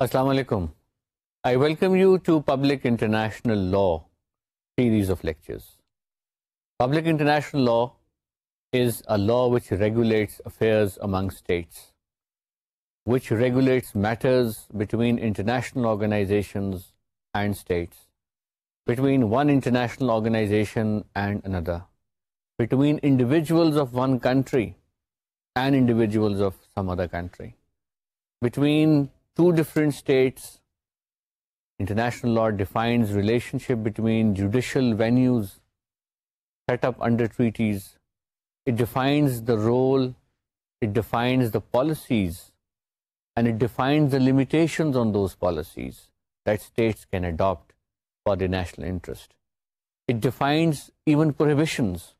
Assalamu alaikum. I welcome you to Public International Law series of lectures. Public international law is a law which regulates affairs among states, which regulates matters between international organizations and states, between one international organization and another, between individuals of one country and individuals of some other country, between two different states. International law defines relationship between judicial venues set up under treaties. It defines the role, it defines the policies, and it defines the limitations on those policies that states can adopt for the national interest. It defines even prohibitions.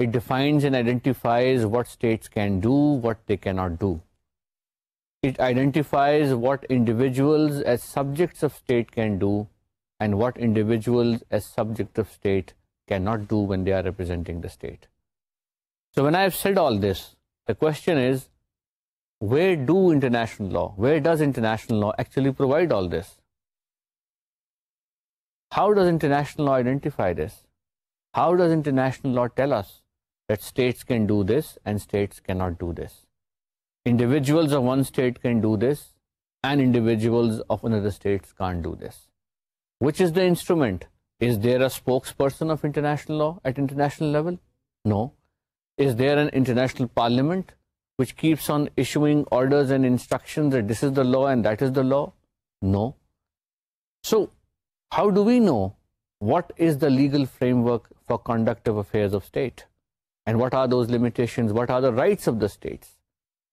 It defines and identifies what states can do, what they cannot do. It identifies what individuals as subjects of state can do and what individuals as subject of state cannot do when they are representing the state. So when I have said all this, the question is, where do international law, where does international law actually provide all this? How does international law identify this? How does international law tell us that states can do this and states cannot do this? individuals of one state can do this and individuals of another states can't do this. Which is the instrument? Is there a spokesperson of international law at international level? No. Is there an international parliament which keeps on issuing orders and instructions that this is the law and that is the law? No. So, how do we know what is the legal framework for conduct of affairs of state? And what are those limitations? What are the rights of the states?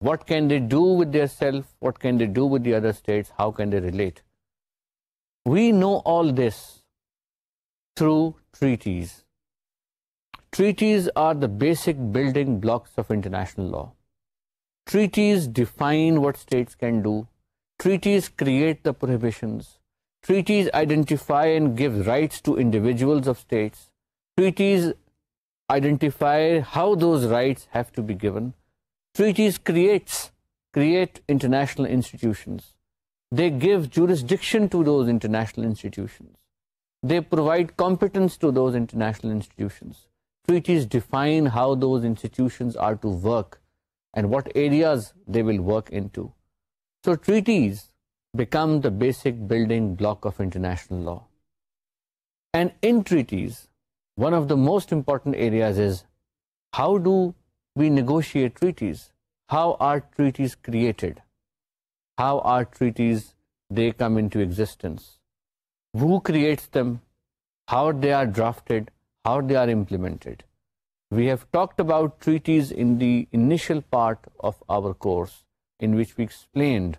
What can they do with their self? What can they do with the other states? How can they relate? We know all this through treaties. Treaties are the basic building blocks of international law. Treaties define what states can do. Treaties create the prohibitions. Treaties identify and give rights to individuals of states. Treaties identify how those rights have to be given treaties creates create international institutions. They give jurisdiction to those international institutions. They provide competence to those international institutions. Treaties define how those institutions are to work and what areas they will work into. So treaties become the basic building block of international law. And in treaties, one of the most important areas is how do we negotiate treaties. How are treaties created? How are treaties, they come into existence? Who creates them? How they are drafted? How they are implemented? We have talked about treaties in the initial part of our course in which we explained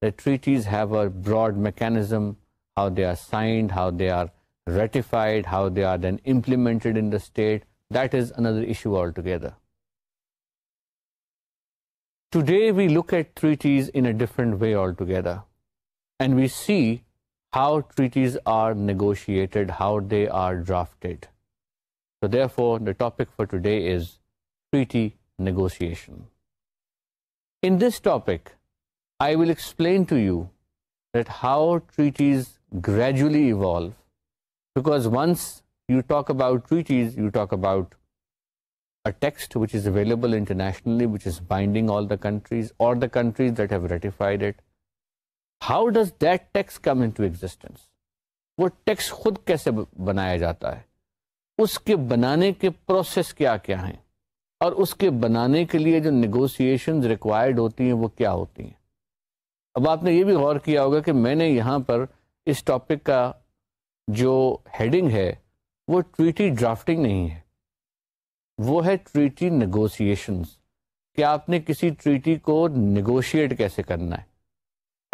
that treaties have a broad mechanism, how they are signed, how they are ratified, how they are then implemented in the state. That is another issue altogether. Today we look at treaties in a different way altogether. And we see how treaties are negotiated, how they are drafted. So therefore, the topic for today is treaty negotiation. In this topic, I will explain to you that how treaties gradually evolve because once you talk about treaties, you talk about a text which is available internationally, which is binding all the countries or the countries that have ratified it. How does that text come into existence? वो text खुद कैसे बनाया जाता है उसके बनाने के process क्या क्या हैं और उसके बनाने के लिए जो निगोसिएशन रिक्वायर्ड होती हैं वो क्या होती हैं अब आपने ये भी गौर किया होगा कि मैंने यहाँ पर इस टॉपिक का जो हेडिंग है वो ट्वीटी ड्राफ्टिंग नहीं है वो है ट्रीटी नेगोशिएशंस कि आपने किसी ट्रीटी को नेगोशिएट कैसे करना है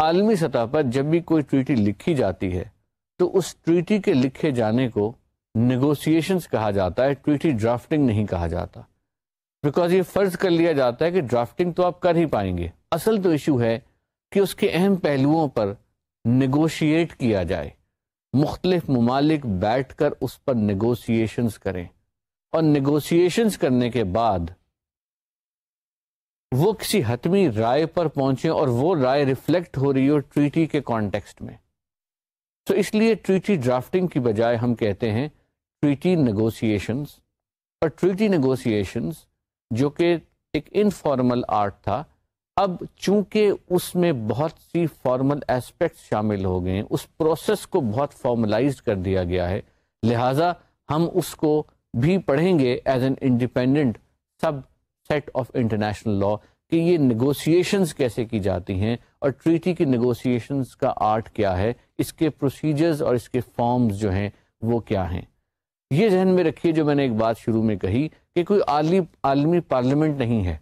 आलमी सतह पर जब भी कोई ट्रीटी लिखी जाती है तो उस ट्रीटी के लिखे जाने को नेगोशिएशंस कहा जाता है ट्रीटी ड्राफ्टिंग नहीं कहा जाता बिकॉज ये फर्ज कर लिया जाता है कि ड्राफ्टिंग तो आप कर ही पाएंगे असल तो इशू है कि उसके अहम पहलुओं पर नेगोशिएट किया जाए मुख्तलिफ ममालिक बैठ कर उस पर नेगोशिएशंस करें और नेगोशिएशंस करने के बाद वो किसी हतमी राय पर पहुंचे और वो राय रिफ्लेक्ट हो रही हो ट्रीटी के कॉन्टेक्स्ट में तो इसलिए ट्रीटी ड्राफ्टिंग की बजाय हम कहते हैं ट्रीटी नेगोशिएशंस और ट्रीटी नेगोशिएशंस जो कि एक इनफॉर्मल आर्ट था अब चूंकि उसमें बहुत सी फॉर्मल एस्पेक्ट्स शामिल हो गए हैं उस प्रोसेस को बहुत फॉर्मलाइज कर दिया गया है लिहाजा हम उसको भी पढ़ेंगे as an independent subset of international law कि ये नेगोशिएशंस कैसे की जाती हैं और ट्रीटी की नेगोशिएशंस का आर्ट क्या है इसके प्रोसीजर्स और इसके फॉर्म्स जो हैं वो क्या हैं ये जहन में रखिए जो मैंने एक बात शुरू में कही कि कोई आली आलमी पार्लियामेंट नहीं है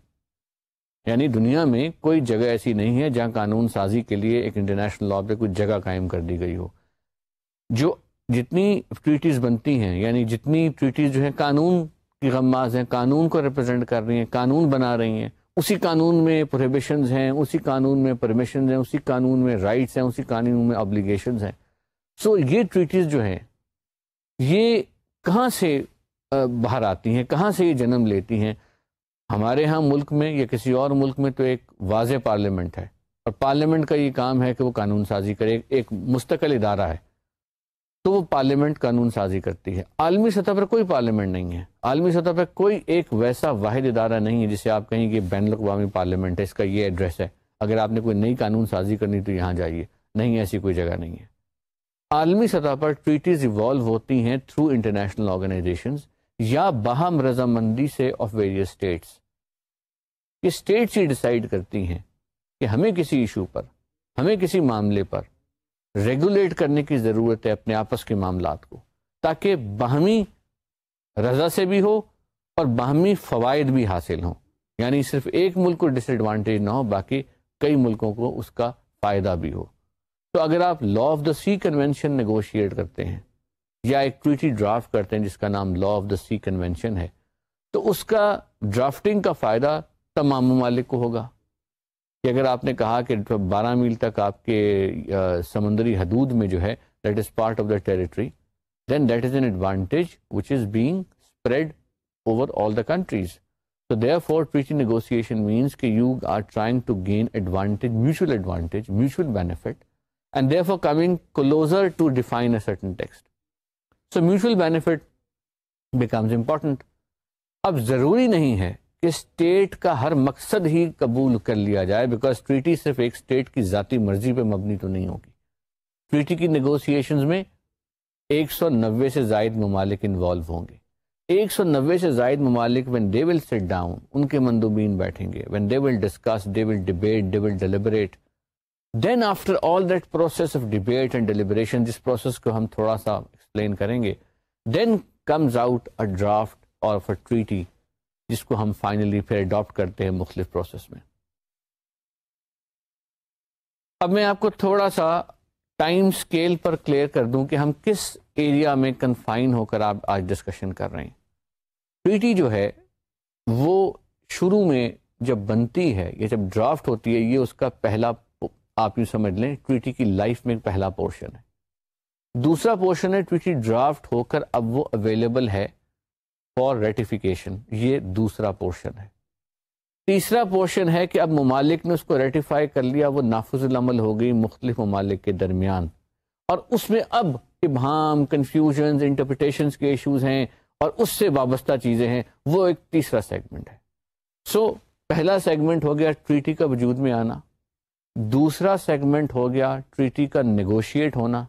यानी दुनिया में कोई जगह ऐसी नहीं है जहाँ कानून साजी के लिए एक इंटरनेशनल लॉ पे कुछ जगह कायम कर दी गई हो जो जितनी ट्रीटीज़ बनती हैं यानी जितनी ट्रीटीज़ जो है कानून की गमाज हैं कानून को रिप्रेजेंट कर रही हैं कानून बना रही हैं उसी कानून में प्रोहिबिशन हैं उसी कानून में परमिशन हैं उसी कानून में राइट्स हैं उसी कानून में ऑब्लिगेशन हैं सो so, ये ट्रीटीज़ जो हैं ये कहाँ से बाहर आती हैं कहाँ से ये जन्म लेती हैं हमारे यहाँ मुल्क में या किसी और मुल्क में तो एक वाज पार्लियामेंट है और पार्लियामेंट का ये काम है कि वो कानून साजी करे एक मुस्तकिल इदारा है तो वो पार्लियामेंट कानून साजी करती है आलमी सतह पर कोई पार्लियामेंट नहीं है आलमी सतह पर कोई एक वैसा वाहिद इदारा नहीं है जिसे आप कहें कि बैन अवी पार्लियामेंट है इसका ये एड्रेस है अगर आपने कोई नई कानून साजी करनी तो यहाँ जाइए नहीं ऐसी कोई जगह नहीं है आलमी सतह पर ट्रीटीज़ इवॉल्व होती हैं थ्रू इंटरनेशनल ऑर्गेनाइजेशन या बाहम रजामंदी से ऑफ वेरियस स्टेट्स ये स्टेट्स ही डिसाइड करती हैं कि हमें किसी इशू पर हमें किसी मामले पर रेगुलेट करने की ज़रूरत है अपने आपस के मामला को ताकि बाहमी रजा से भी हो और बाहमी फ़वाद भी हासिल हों यानी सिर्फ एक मुल्क को डिसएडवांटेज ना हो बाकी कई मुल्कों को उसका फ़ायदा भी हो तो अगर आप law of the sea convention negotiate करते हैं या एक ट्विटी ड्राफ्ट करते हैं जिसका नाम law of the sea convention है तो उसका ड्राफ्टिंग का फ़ायदा तमाम ममालिक को होगा कि अगर आपने कहा कि 12 मील तक आपके समुद्री हदूद में जो है that is part of the territory then that is an advantage which is being spread over all the countries. So therefore, treaty negotiation means that you are trying to gain advantage, mutual advantage, mutual benefit, and therefore coming closer to define a certain text. So mutual benefit becomes important. अब ज़रूरी नहीं है कि state का हर मकसद ही कबूल कर लिया जाए बिकॉज ट्रीटी सिर्फ एक स्टेट की ज़ाती मर्जी पर मबनी तो नहीं होगी ट्रीटी की नगोसिएशन में एक सौ नब्बे से जायद ममालिक इन्वॉल्व होंगे एक सौ नब्बे से जायद ममालिक when they will sit down उनके मंदूबीन बैठेंगे when they will discuss they will debate they will deliberate then after all that process of debate and deliberation जिस प्रोसेस को हम थोड़ा सा एक्सप्लेन करेंगे then comes out a draft और ट्रीटी जिसको हम फाइनली फिर अडॉप्ट करते हैं मुख्तलिफ प्रोसेस में अब मैं आपको थोड़ा सा टाइम स्केल पर क्लियर कर दूं कि हम किस एरिया में कन्फाइन होकर आप आज डिस्कशन कर रहे हैं ट्रीटी जो है वो शुरू में जब बनती है या जब ड्राफ्ट होती है ये उसका पहला आप यूँ समझ लें ट्रीटी की लाइफ में पहला पोर्शन है दूसरा पोर्शन है ट्रीटी ड्राफ्ट होकर अब वो अवेलेबल है फॉर रेटिफिकेशन ये दूसरा पोर्शन है तीसरा पोर्शन है कि अब ममालिक ने उसको रेटिफाई कर लिया वो नाफुजमल हो गई मुख्तलिफ ममालिक के दरमियान और उसमें अब इबाम कन्फ्यूजन इंटरप्रटेशन के इशूज़ हैं और उससे वाबस्ता चीज़ें हैं वो एक तीसरा सेगमेंट है सो so, पहला सेगमेंट हो गया ट्रीटी का वजूद में आना दूसरा सेगमेंट हो गया ट्रीटी का नेगोशिएट होना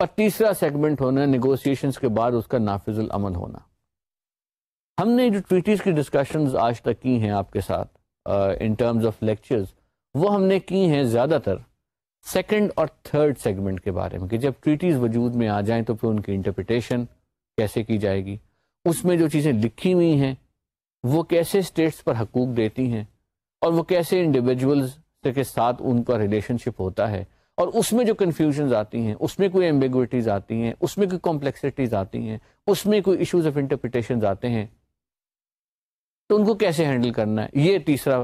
और तीसरा सेगमेंट होना नेगोशिएशंस के बाद उसका नाफिजुल अमल होना हमने जो ट्रीटीज़ की डिस्कशंस आज तक की हैं आपके साथ इन टर्म्स ऑफ लेक्चर्स वो हमने की हैं ज़्यादातर सेकंड और थर्ड सेगमेंट के बारे में कि जब ट्रीटीज़ वजूद में आ जाएं तो फिर उनकी इंटरप्रिटेशन कैसे की जाएगी उसमें जो चीज़ें लिखी हुई हैं वो कैसे स्टेट्स पर हकूक देती हैं और वो कैसे इंडिविजुअल्स के साथ उनका रिलेशनशिप होता है और उसमें जो कन्फ्यूजन आती हैं उसमें कोई एम्बिगुइटीज़ आती हैं उसमें कोई कॉम्प्लेक्सिटीज़ आती हैं उसमें कोई इश्यूज ऑफ इंटरप्रिटेशन आते हैं तो उनको कैसे हैंडल करना है ये तीसरा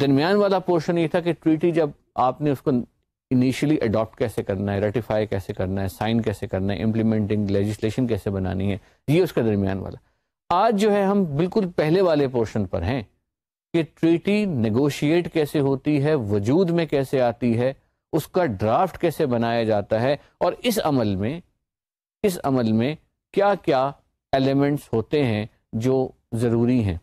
दरमियान वाला पोर्शन ये था कि ट्रीटी जब आपने उसको इनिशियली अडॉप्ट कैसे करना है रेटिफाई कैसे करना है साइन कैसे करना है इम्प्लीमेंटिंग लेजिस्लेशन कैसे बनानी है ये उसका दरमियान वाला आज जो है हम बिल्कुल पहले वाले पोर्शन पर हैं कि ट्रीटी नेगोशिएट कैसे होती है वजूद में कैसे आती है उसका ड्राफ्ट कैसे बनाया जाता है और इस अमल में इस अमल में क्या क्या एलिमेंट्स होते हैं जो ज़रूरी हैं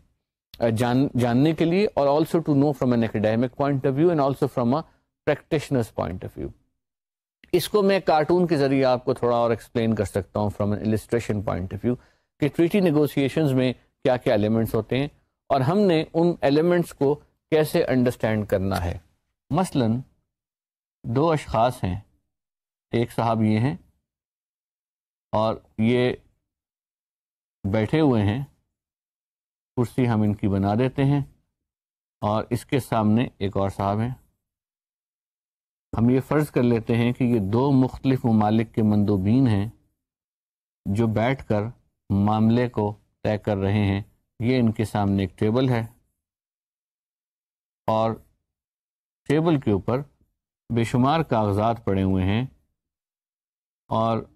Uh, जान जानने के लिए और also to know from an academic point of view and also from a practitioners point of view इसको मैं कार्टून के जरिए आपको थोड़ा और एक्सप्लेन कर सकता हूँ from an illustration point of view कि ट्रीटी निगोसिएशन में क्या क्या एलिमेंट्स होते हैं और हमने उन एलिमेंट्स को कैसे अंडरस्टैंड करना है मसलन दो अशखास हैं एक साहब ये हैं और ये बैठे हुए हैं कुर्सी हम इनकी बना देते हैं और इसके सामने एक और साहब हैं हम ये फ़र्ज़ कर लेते हैं कि ये दो मुख्तलिफ ममालिक के मंदोबीन हैं जो बैठ कर मामले को तय कर रहे हैं ये इनके सामने एक टेबल है और टेबल के ऊपर बेशुमार कागजात पड़े हुए हैं और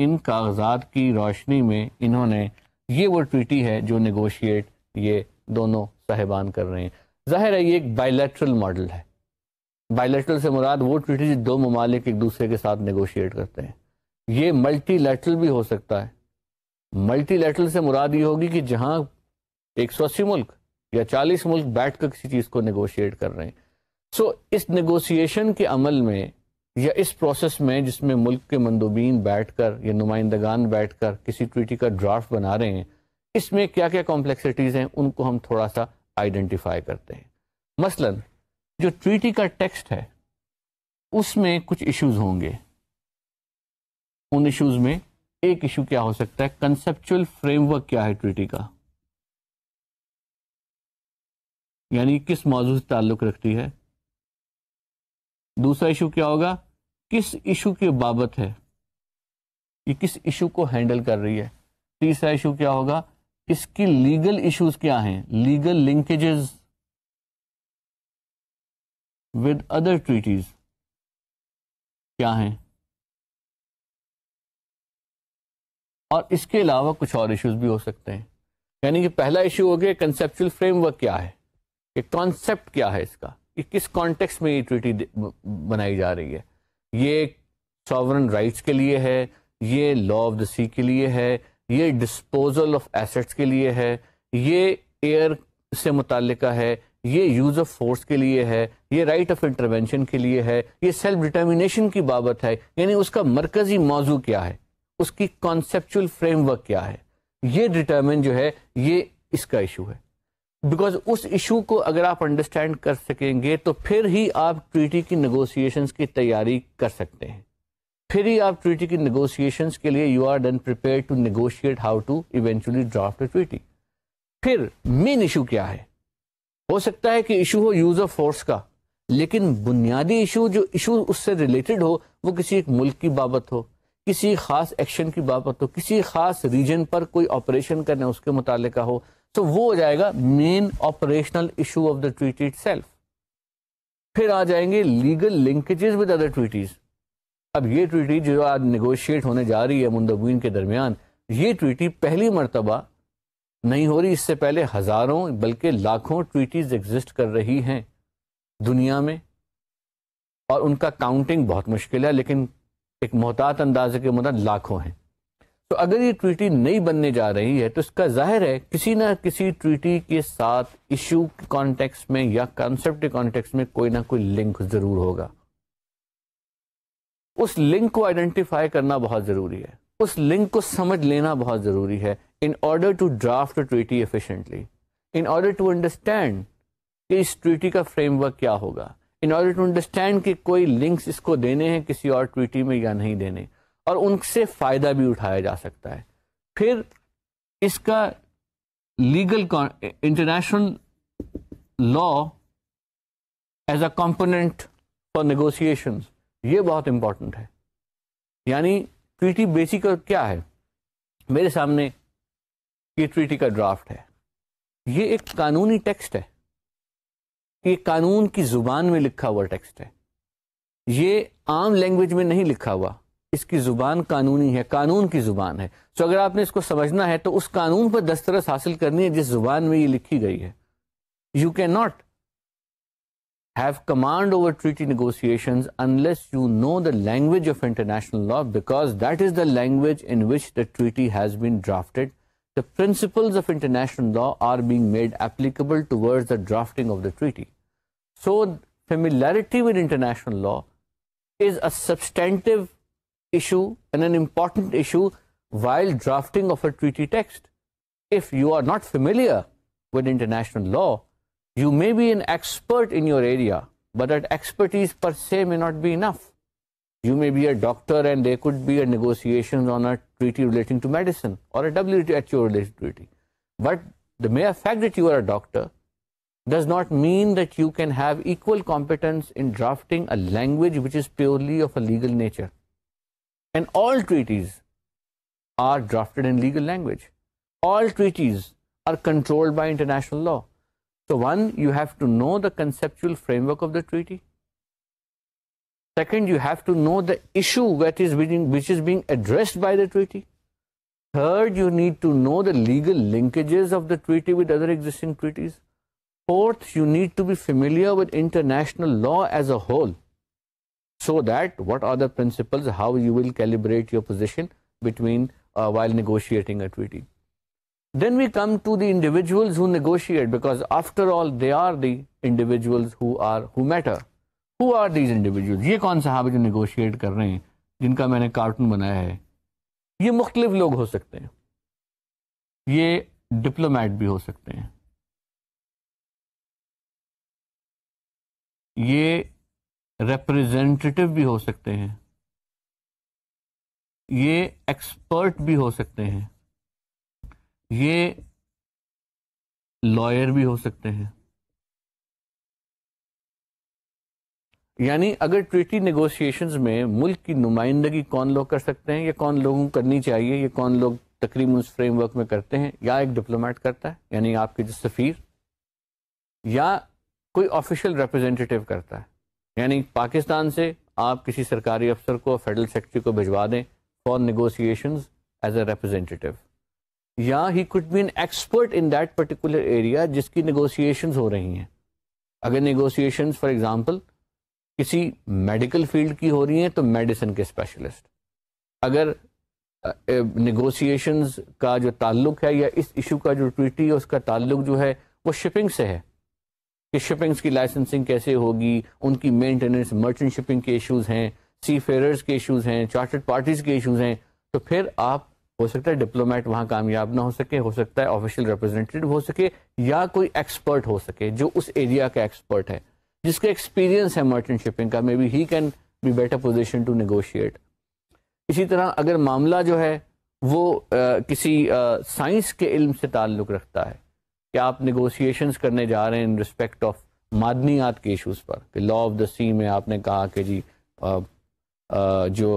इन कागजात की रोशनी में इन्होंने ये वो ट्रीटी है जो नेगोशिएट ये दोनों साहिबान कर रहे हैं ज़ाहिर है ये एक बायलैटरल मॉडल है बायलैटरल से मुराद वो ट्रीटी जो दो ममालिक एक दूसरे के साथ नगोशिएट करते हैं ये मल्टीलैटरल भी हो सकता है मल्टीलैटरल से मुराद ये होगी कि जहाँ एक सौ अस्सी मुल्क या चालीस मुल्क बैठ कर किसी चीज़ को नगोशिएट कर रहे हैं सो इस नगोशिएशन के अमल में या इस प्रोसेस में जिसमें मुल्क के मंदूबीन बैठकर या नुमाइंदगान बैठ कर किसी ट्रीटी का ड्राफ्ट बना रहे हैं इसमें क्या क्या कॉम्प्लेक्सिटीज़ हैं उनको हम थोड़ा सा आइडेंटिफाई करते हैं मसलन जो ट्रीटी का टेक्स्ट है उसमें कुछ इश्यूज होंगे उन इश्यूज में एक इशू क्या हो सकता है कंसेप्चुअल फ्रेमवर्क क्या है ट्रीटी का यानी किस मौजूद से ताल्लुक रखती है दूसरा इशू क्या होगा किस इशू के बाबत है ये किस इशू को हैंडल कर रही है तीसरा इशू क्या होगा इसकी लीगल इश्यूज क्या हैं legal linkages with other treaties क्या हैं और इसके अलावा कुछ और इश्यूज भी हो सकते हैं यानी कि पहला इशू हो गया कंसेप्चुअल फ्रेमवर्क क्या है कॉन्सेप्ट क्या है इसका कि किस कॉन्टेक्स में ये ट्रीटी बनाई जा रही है ये सॉवरन राइट्स के लिए है ये लॉ ऑफ द सी के लिए है ये डिस्पोजल ऑफ एसेट्स के लिए है ये एयर से मुतल है ये यूज़ ऑफ फोर्स के लिए है ये राइट ऑफ इंटरवेंशन के लिए है ये सेल्फ डिटर्मिनेशन की बाबत है यानी उसका मरकजी मौजू क्या है उसकी कॉन्सेप्चुअल फ्रेमवर्क क्या है ये डिटर्मिन जो है ये इसका इशू है बिकॉज उस इशू को अगर आप अंडरस्टैंड कर सकेंगे तो फिर ही आप ट्रीटी की नगोसिएशंस की तैयारी कर सकते हैं फिर ही आप ट्रीटी की नेगोशिएशन के लिए you are done prepare to negotiate how to eventually draft a treaty फिर मेन इशू क्या है हो सकता है कि इशू हो यूज ऑफ फोर्स का लेकिन बुनियादी इशू जो इशू उससे रिलेटेड हो वो किसी एक मुल्क की बाबत हो किसी खास एक्शन की बाबत हो किसी खास रीजन पर कोई ऑपरेशन करना उसके मुताल हो तो वो हो जाएगा main operational issue of the treaty itself फिर आ जाएंगे legal linkages with other treaties अब ये ट्रीटी जो आज निगोशिएट होने जा रही है मुंदबिन के दरमियान ये ट्रीटी पहली मरतबा नहीं हो रही इससे पहले हज़ारों बल्कि लाखों ट्रीटीज़ एग्जिस्ट कर रही हैं दुनिया में और उनका काउंटिंग बहुत मुश्किल है लेकिन एक मोहतात अंदाजे के मुद्दा लाखों हैं तो अगर ये ट्रीटी नहीं बनने जा रही है तो इसका जाहिर है किसी ना किसी ट्रीटी के साथ इशू कॉन्टेक्स्ट में या कॉन्सेप्ट के कॉन्टेक्स्ट में कोई ना कोई लिंक ज़रूर होगा उस लिंक को आइडेंटिफाई करना बहुत ज़रूरी है उस लिंक को समझ लेना बहुत ज़रूरी है in order to draft treaty efficiently in order to understand कि इस ट्रीटी का फ्रेमवर्क क्या होगा इन ऑर्डर टू अंडरस्टैंड कि कोई लिंक्स इसको देने हैं किसी और ट्रीटी में या नहीं देने और उनसे फ़ायदा भी उठाया जा सकता है फिर इसका legal international law as a component for negotiations ये बहुत इंपॉर्टेंट है यानी ट्रीटी बेसिक क्या है मेरे सामने ये ट्रीटी का ड्राफ्ट है ये एक कानूनी टेक्स्ट है ये कानून की ज़ुबान में लिखा हुआ टेक्स्ट है ये आम लैंग्वेज में नहीं लिखा हुआ इसकी ज़ुबान कानूनी है कानून की ज़ुबान है तो अगर आपने इसको समझना है तो उस कानून पर दस्तरस हासिल करनी है जिस ज़ुबान में ये लिखी गई है you can not have command over treaty negotiations unless you know the language of international law because that is the language in which the treaty has been drafted. The principles of international law are being made applicable towards the drafting of the treaty. So familiarity with international law is a substantive issue and an important issue while drafting of a treaty text. If you are not familiar with international law, you may be an expert in your area, but that expertise per se may not be enough. You may be a doctor and there could be a negotiations on a treaty relating to medicine or a WHO related treaty. But the mere fact that you are a doctor does not mean that you can have equal competence in drafting a language which is purely of a legal nature. And all treaties are drafted in legal language. All treaties are controlled by international law. So, one you have to know the conceptual framework of the treaty. Second, you have to know the issue that is being, which is being addressed by the treaty. Third, you need to know the legal linkages of the treaty with other existing treaties. Fourth, you need to be familiar with international law as a whole so that what are the principles, how you will calibrate your position between uh, while negotiating a treaty. Then we come to the individuals who negotiate because after all they are the individuals who are who matter. Who are these individuals? ye kaun sahab jo negotiate kar rahe hain jinka maine cartoon banaya hai ye mukhtalif log ho sakte hain ye diplomat bhi ho sakte hain ye representative bhi ho sakte hain ye expert bhi ho sakte hain ये lawyer भी हो सकते हैं यानी अगर treaty negotiations में मुल्क की नुमाइंदगी कौन लोग कर सकते हैं या कौन लोगों को करनी चाहिए या कौन लोग तकरीबन उस फ्रेमवर्क में करते हैं या एक डिप्लोमेट करता है यानी आपके जो सफ़ीर या कोई ऑफिशियल रिप्रेजेंटेटिव करता है यानी पाकिस्तान से आप किसी सरकारी अफसर को फेडरल सेक्रेटरी को भिजवा दें for negotiations as a representative या he could be an expert in that particular area जिसकी नेगोशिएशंस हो रही हैं अगर नेगोशिएशंस फॉर एग्जाम्पल किसी मेडिकल फील्ड की हो रही हैं तो मेडिसिन के स्पेशलिस्ट अगर नेगोशिएशंस uh, का जो ताल्लुक है या इस इशू का जो ट्रीटी है उसका ताल्लुक जो है वो शिपिंग से है कि शिपिंग्स की लाइसेंसिंग कैसे होगी उनकी मेंटेनेंस मर्चेंट शिपिंग के इश्यूज हैं सी फेयर के इश्यूज हैं चार्टर्ड पार्टीज़ के इश्यूज हैं तो फिर आप हो सकता है डिप्लोमेट वहां कामयाब ना हो सके हो सकता है ऑफिशियल रिप्रेजेंटेटिव हो सके या कोई एक्सपर्ट हो सके जो उस एरिया का एक्सपर्ट है जिसका एक्सपीरियंस है मर्चेंट शिपिंग का may be he can be better position to negotiate इसी तरह अगर मामला जो है वो आ, किसी साइंस के इल्म से ताल्लुक़ रखता है कि आप निगोशिएशन करने जा रहे हैं इन रिस्पेक्ट ऑफ मादनियात के इशूज़ पर कि लॉ ऑफ द सी में आपने कहा कि जी आ, आ, जो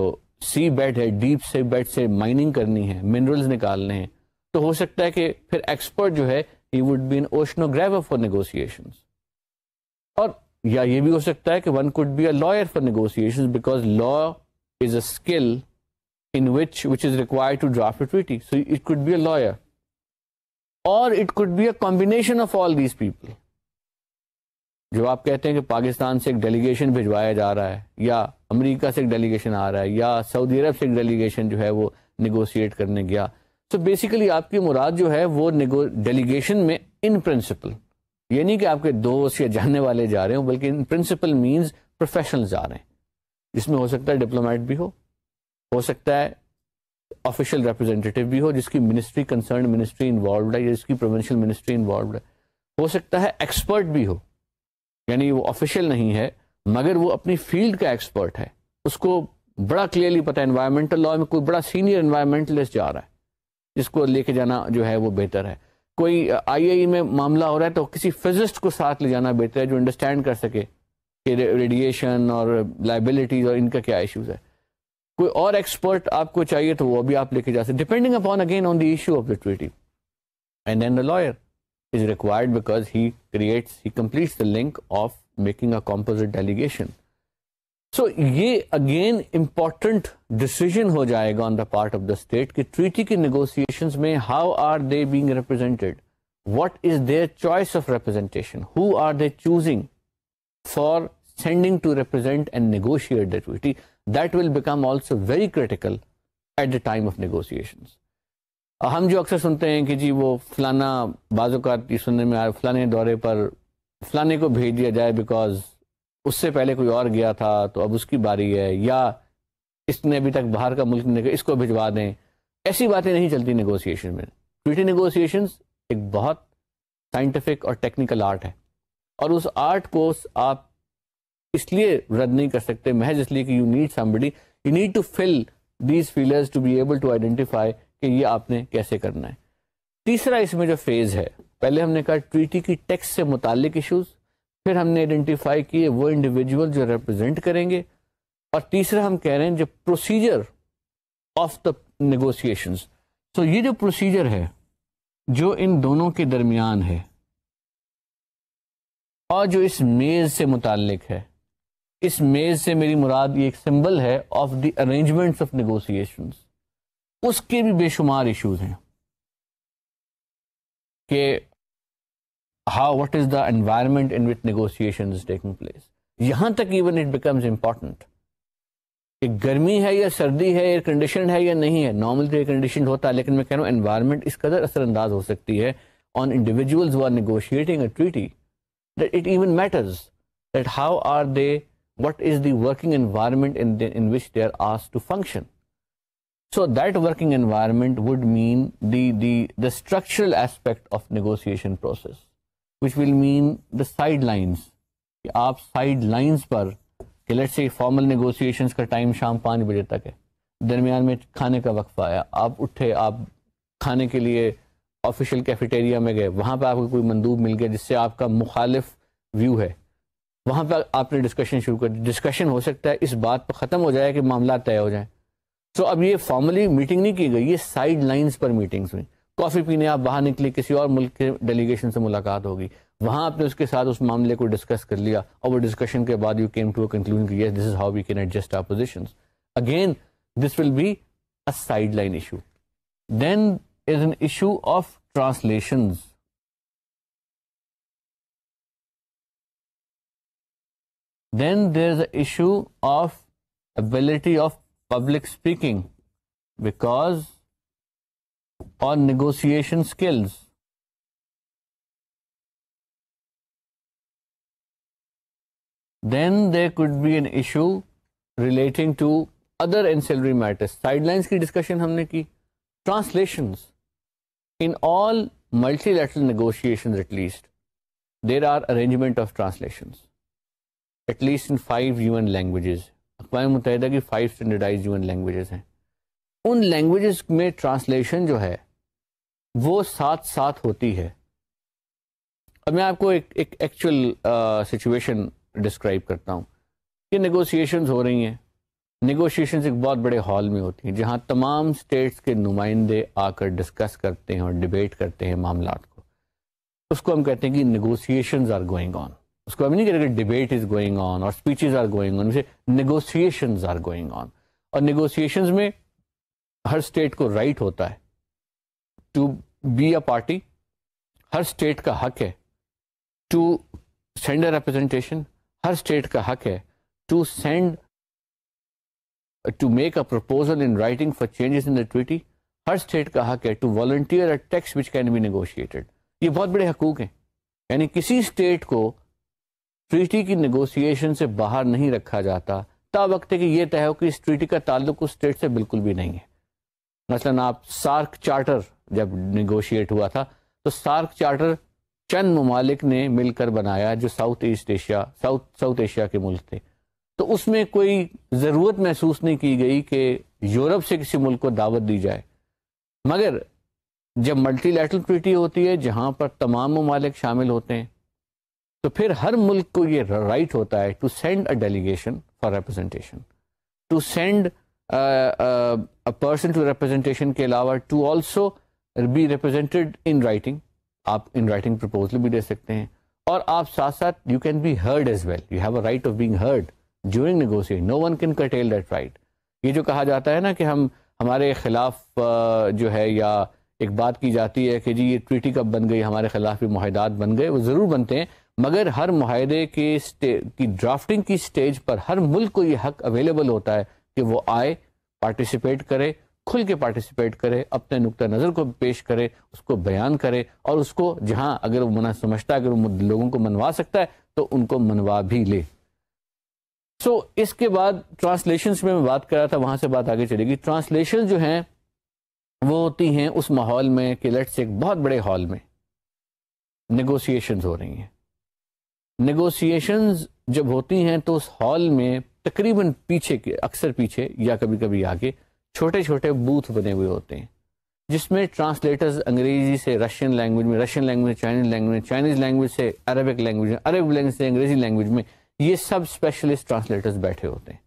सी बेड है डीप से बेड से माइनिंग करनी है मिनरल्स निकालने हैं तो हो सकता है कि फिर एक्सपर्ट जो है he would be an oceanographer for negotiation और या ये भी हो सकता है कि one could be a lawyer for negotiation because law is a skill in which which is required to draft a treaty so it could be a lawyer or it could be a combination of all these people जो आप कहते हैं कि पाकिस्तान से एक delegation भिजवाया जा रहा है या अमेरिका से एक डेलीगेशन आ रहा है या सऊदी अरब से एक डेलीगेशन जो है वो निगोशिएट करने गया तो बेसिकली आपकी मुराद जो है वो डेलीगेशन में इन प्रिंसिपल ये नहीं कि आपके दोस्त या जानने वाले जा रहे हो बल्कि इन प्रिंसिपल मीन प्रोफेशनल जा रहे हैं जिसमें हो सकता है डिप्लोमेट भी हो हो सकता है ऑफिशियल रिप्रेजेंटेटिव भी हो जिसकी मिनिस्ट्री कंसर्न मिनिस्ट्री इन्वॉल्व है या जिसकी प्रोविंशियल मिनिस्ट्री इन्वॉल्व है हो सकता है एक्सपर्ट भी हो यानी वो ऑफिशियल नहीं है मगर वो अपनी फील्ड का एक्सपर्ट है उसको बड़ा क्लियरली पता है इन्वायरमेंटल लॉ में कोई बड़ा सीनियर इन्वायरमेंटलिस्ट जा रहा है जिसको लेके जाना जो है वो बेहतर है कोई आई uh, e में मामला हो रहा है तो किसी फिजिस्ट को साथ ले जाना बेहतर है जो अंडरस्टैंड कर सके कि रेडिएशन और लाइबिलिटीज और इनका क्या इश्यूज है कोई और एक्सपर्ट आपको चाहिए तो वो भी आप लेके जा सकते depending upon again on the issue of literacy and then the lawyer is required because he creates, he completes the link of making a composite delegation. So ye again important decision हो जाएगा on the part of the state कि treaty negotiations May how are they being represented? What is their choice of representation? Who are they choosing for sending to represent and negotiate the treaty? That will become also very critical at the time of negotiations. हम जो अक्सर सुनते हैं कि जी वो फलाना बाज़ात ये सुनने में आए फलाने दौरे पर फलाने को भेज दिया जाए बिकॉज उससे पहले कोई और गया था तो अब उसकी बारी है या इसने अभी तक बाहर का मुल्क नहीं इसको भिजवा दें ऐसी बातें नहीं चलती नेगोशिएशन में ट्विटी नेगोशिएशन एक बहुत साइंटिफिक और टेक्निकल आर्ट है और उस आर्ट को आप इसलिए रद्द नहीं कर सकते महज इसलिए कि you need somebody you need to fill these fillers to be able to identify कि ये आपने कैसे करना है तीसरा इसमें जो फेज़ है पहले हमने कहा ट्रीटी की टेक्स्ट से मुतक इशूज़ फिर हमने आइडेंटिफाई किए वो इंडिविजुअल जो रिप्रेजेंट करेंगे और तीसरा हम कह रहे हैं जो प्रोसीजर ऑफ द नेगोशिएशन तो ये जो प्रोसीजर है जो इन दोनों के दरमियान है और जो इस मेज़ से मुतक है इस मेज़ से मेरी मुराद ये एक सिंबल है of the arrangements of negotiations उसके भी बेशुमार इश्यूज हैं कि how what is the environment in which negotiation is taking place यहां तक इवन इट बिकम्स इंपॉर्टेंट कि गर्मी है या सर्दी है एयर कंडीशन है या नहीं है नॉर्मल तो एयर कंडीशन होता है लेकिन मैं कह रहा हूँ एनवायरमेंट इस कदर असरअंदाज हो सकती है on individual negotiating a treaty that it even matters that how are they what is working working in in which they are आस to function So that working environment would mean the, the, the structural aspect of negotiation process, which will mean the sidelines. आप sidelines पर कि let's say formal negotiations का time शाम पाँच बजे तक है दरमियान में खाने का वक्फा आया आप उठे आप खाने के लिए ऑफिशियल कैफेटेरिया में गए वहाँ पर आपको कोई मंदूब मिल गया जिससे आपका मुखालिफ व्यू है वहाँ पर आपने डिस्कशन शुरू कर डिस्कशन हो सकता है इस बात पर ख़त्म हो जाए कि मामला तय हो जाए तो अब ये फॉर्मली मीटिंग नहीं की गई ये साइड लाइन्स पर मीटिंग्स में कॉफ़ी पीने आप बाहर निकले किसी और मुल्क के डेलीगेशन से मुलाकात होगी वहां आपने उसके साथ उस मामले को डिस्कस कर लिया और वो डिस्कशन के बाद you came to a conclusion this is how we can adjust our position again this will be a sideline issue then is an issue of translations. Then there's the issue of ability of public speaking because or negotiation skills. Then there could be an issue relating to other ancillary matters. Sidelines ki discussion humne ki Translations. In all multilateral negotiations at least, there are arrangement of translations. At least in five UN languages. अकवा मुतहदा की five standardise यून languages हैं उन languages में translation जो है वो साथ साथ होती है अब मैं आपको एक एक एक्चुअल सिचुएशन डिस्क्राइब करता हूँ कि नेगोशिएशंस हो रही हैं नेगोशिएशंस एक बहुत बड़े हॉल में होती हैं जहाँ तमाम स्टेट्स के नुमाइंदे आकर डिस्कस करते हैं और डिबेट करते हैं मामला को उसको हम कहते हैं कि नेगोशिएशंस आर गोइंग ऑन उसको हम नहीं करेंगे डिबेट इज गोइंग ऑन और speeches are going on negotiation are going on और नेगोशिएशन में हर स्टेट को राइट right होता है टू बी अ पार्टी हर स्टेट का हक है टू सेंड अ रिप्रेजेंटेशन हर स्टेट का हक है to send to make a proposal in writing for changes in the ट्विटी हर स्टेट का हक है to volunteer a text which can B negotiated ये बहुत बड़े हकूक हैं यानी किसी स्टेट को ट्रीटी की नेगोशिएशन से बाहर नहीं रखा जाता तब वक्त है कि यह तय हो कि इस ट्रीटी का ताल्लुक उस स्टेट से बिल्कुल भी नहीं है मसलन आप सार्क चार्टर जब निगोशिएट हुआ था तो सार्क चार्टर चंद ममालिक ने मिलकर बनाया जो south east Asia south south Asia के मुल्क थे तो उसमें कोई ज़रूरत महसूस नहीं की गई कि यूरोप से किसी मुल्क को दावत दी जाए मगर जब मल्टीलैटरल ट्रीटी होती है जहाँ पर तमाम ममालिक शामिल होते हैं तो फिर हर मुल्क को ये राइट होता है to send a delegation for representation to send a person to representation के अलावा to also be represented in writing आप इन राइटिंग प्रपोजल भी दे सकते हैं और आप साथ साथ you can be heard as well you have a right of being heard during negotiate no one can curtail that right ये जो कहा जाता है ना कि हम हमारे खिलाफ uh, जो है या एक बात की जाती है कि जी ये ट्विटी कब बन गई हमारे खिलाफ भी माहदात बन गए वो ज़रूर बनते हैं मगर हर माहे के की ड्राफ्टिंग की स्टेज पर हर मुल्क को ये हक अवेलेबल होता है कि वो आए पार्टिसिपेट करे खुल के पार्टिसिपेट करे अपने नुक़ नज़र को पेश करे उसको बयान करे और उसको जहाँ अगर वो मना समझता है अगर वो लोगों को मनवा सकता है तो उनको मनवा भी ले सो so, इसके बाद ट्रांसलेशन में मैं बात कर रहा था वहाँ से बात आगे चलेगी ट्रांसलेशन जो हैं वो होती हैं उस माहौल में कि लेट्स एक बहुत बड़े हॉल में नगोसिएशन हो रही हैं नेगोशिएशंस जब होती हैं तो उस हॉल में तकरीबन पीछे के अक्सर पीछे या कभी कभी आगे छोटे छोटे बूथ बने हुए होते हैं जिसमें ट्रांसलेटर्स अंग्रेजी से रशियन लैंग्वेज में Russian language Chinese language Chinese language से अरबिक लैंग्वेज में अरबिक लैंग्वेज से अंग्रेजी लैंग्वेज में ये सब स्पेशलिस्ट ट्रांसलेटर्स बैठे होते हैं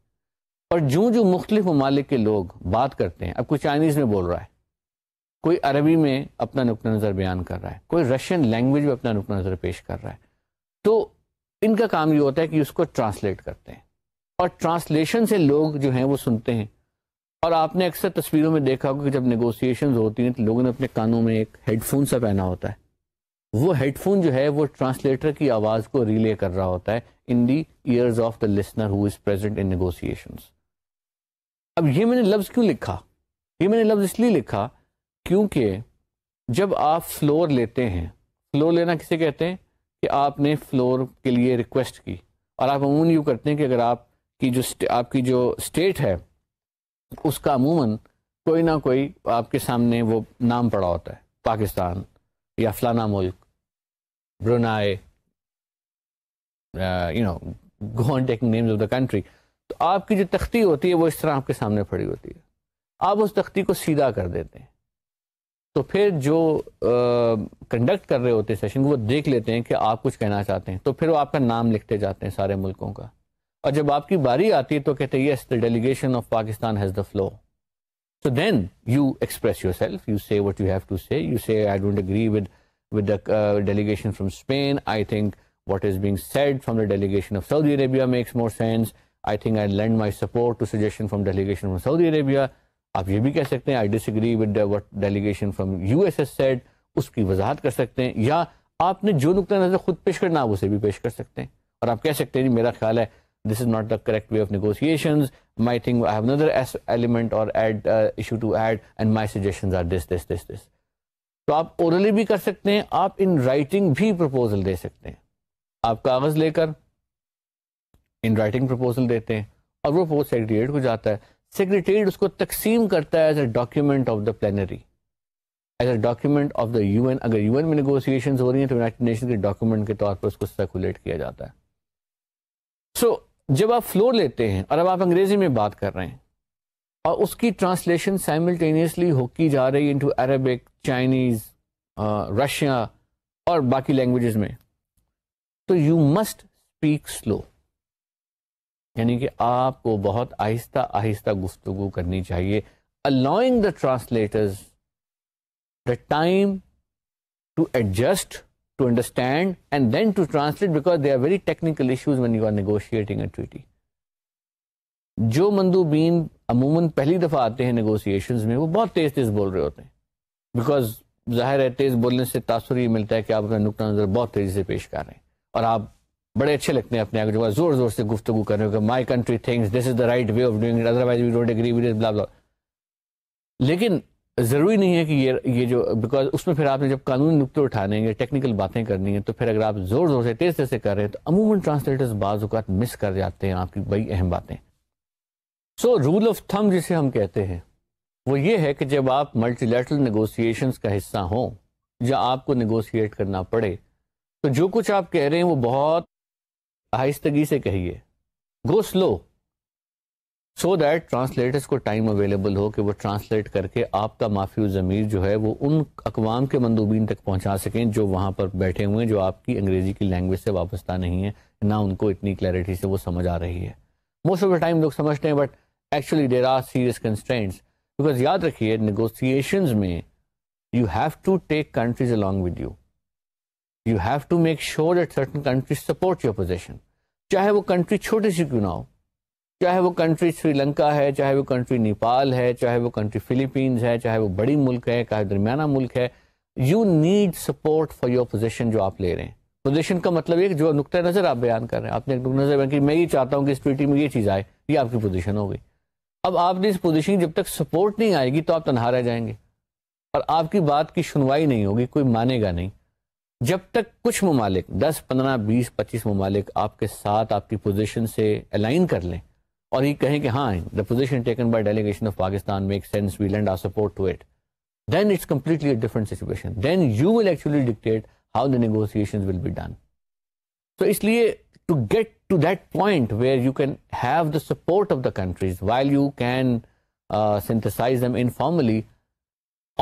और जो जो मुख्तलिफ ममालिक के लोग बात करते हैं अब कोई चाइनीज़ में बोल रहा है कोई अरबी में अपना नुक़ नज़र बयान कर रहा है कोई रशियन लैंग्वेज में अपना नुक़ नज़र पेश कर रहा है तो इनका काम ये होता है कि उसको ट्रांसलेट करते हैं और ट्रांसलेशन से लोग जो हैं वो सुनते हैं और आपने अक्सर तस्वीरों में देखा होगा कि जब नेगोशिएशन होती हैं तो लोगों ने अपने कानों में एक हेडफोन सा पहना होता है वो हेडफोन जो है वो ट्रांसलेटर की आवाज़ को रिले कर रहा होता है in the ears of the listener who is present in negotiation अब ये मैंने लफ्ज़ क्यों लिखा ये मैंने लफ्ज़ इसलिए लिखा क्योंकि जब आप फ्लोर लेते हैं फ्लोर लेना किसे कहते हैं कि आपने फ्लोर के लिए रिक्वेस्ट की और आप अमूमन यूँ करते हैं कि अगर आपकी जो आपकी जो स्टेट है उसका अमूमन कोई ना कोई आपके सामने वो नाम पड़ा होता है पाकिस्तान या फलाना मुल्क Brunei you know go on names of the country तो आपकी जो तख्ती होती है वो इस तरह आपके सामने पड़ी होती है आप उस तख्ती को सीधा कर देते हैं तो फिर जो कंडक्ट कर रहे होते सेशन वो देख लेते हैं कि आप कुछ कहना चाहते हैं तो फिर वो आपका नाम लिखते जाते हैं सारे मुल्कों का और जब आपकी बारी आती है तो कहते हैं yes the delegation of Pakistan has the floor so then you express yourself you say what you have to say you say I don't agree with with the delegation from Spain I think what is being said from the delegation of Saudi Arabia makes more sense I think I lend my support to suggestion from delegation from Saudi Arabia आप ये भी कह सकते हैं आई disagree with what delegation from U S S said उसकी वजाहत कर सकते हैं या आपने जो नुकता नजर खुद पेश करना आप उसे भी पेश कर सकते हैं और आप कह सकते हैं मेरा ख्याल है this is not the correct way of negotiation my think I have another element और add issue to add and my suggestion are this this this this तो आप ओरली भी कर सकते हैं आप इन राइटिंग भी प्रपोजल दे सकते हैं आप कागज़ लेकर इन राइटिंग प्रपोजल देते हैं और वो पोस्ट सेक्रेटरीट को जाता है सेक्रेटेरिएट उसको तकसीम करता है as a document of the plenary as a document of the UN अगर यूएन में नेगोशिएशन हो रही हैं तो यूनाइटेड नेशन के डॉक्यूमेंट के तौर पर उसको सर्कुलेट किया जाता है सो so, जब आप फ्लोर लेते हैं और अब आप अंग्रेजी में बात कर रहे हैं और उसकी ट्रांसलेशन साइमल्टेनियसली हो की जा रही है इंटू अरबिक चाइनीज रशिया और बाकी लैंग्वेजेस में तो यू मस्ट स्पीक स्लो यानी कि आपको बहुत आहिस्ता आहिस्ता गुफ्तु करनी चाहिए allowing the translators the time to adjust, to understand, and then to translate because there are very technical issues when you are negotiating a treaty. जो मंदूबीन अमूमन पहली दफ़ा आते हैं नेगोशिएशंस में वो बहुत तेज़ तेज़ बोल रहे होते हैं बिकॉज जाहिर है तेज़ बोलने से तासर ये मिलता है कि आप अपना नुकता नज़र बहुत तेज़ी से पेश कर रहे हैं और आप बड़े अच्छे लगते हैं अपने आप जो जोर जोर से गुफ्तु करने को my country thinks this is the right way of doing otherwise we don't agree with blah लेकिन ज़रूरी नहीं है कि ये ये जो बिकॉज उसमें फिर आपने जब कानूनी नुकते उठाने हैं टेक्निकल बातें करनी है तो फिर अगर आप ज़ोर ज़ोर से तेज तेज से कर रहे हैं तो अमूमन ट्रांसलेटर्स बाज़ात मिस कर जाते हैं आपकी बड़ी अहम बातें सो रूल ऑफ थम जिसे हम कहते हैं वो ये है कि जब आप मल्टीलेटरल नगोसिएशन का हिस्सा हों या आपको नगोसिएट करना पड़े तो जो कुछ आप कह रहे हैं वो बहुत आहिस्तगी से कहिए go slow so that translators को टाइम अवेलेबल हो कि वो ट्रांसलेट करके आपका माफी ज़मीर जो है वो उन अकवाम के मंदूबीन तक पहुंचा सकें जो वहाँ पर बैठे हुए हैं जो आपकी अंग्रेज़ी की लैंग्वेज से वाबस्ता नहीं है ना उनको इतनी क्लैरिटी से वो समझ आ रही है मोस्ट ऑफ द टाइम लोग समझते हैं but actually there are serious constraints because याद रखिए नेगोसिएशन में you have to take countries along with you you have to make sure that certain country support your position चाहे वो country छोटी सी क्यों ना हो चाहे वो कंट्री श्रीलंका है चाहे वो कंट्री नेपाल है चाहे वो कंट्री फिलीपींस है चाहे वो बड़ी मुल्क है चाहे दरमियाना मुल्क है you need support for your position जो आप ले रहे हैं पोजिशन का मतलब एक जो नुकतः नज़र आप बयान कर रहे हैं आपने एक नुक़ नज़र बयान की मैं ये चाहता हूँ कि इस ट्रीटी में ये चीज़ आए ये आपकी पोजिशन हो गई अब आपने इस पोजिशन की जब तक सपोर्ट नहीं आएगी तो आप तनहा रह जाएंगे और आपकी बात की सुनवाई नहीं होगी कोई मानेगा नहीं जब तक कुछ ममालिक दस पंद्रह बीस पच्चीस ममालिक आपके साथ आपकी पोजिशन से अलाइन कर लें और ये कहें कि हाँ the position taken by delegation of Pakistan make sense we lend our support to it then it's completely different situation then you will actually dictate how the negotiation will be done तो इसलिए to get to that point where you can have the support of the countries while you can synthesize them informally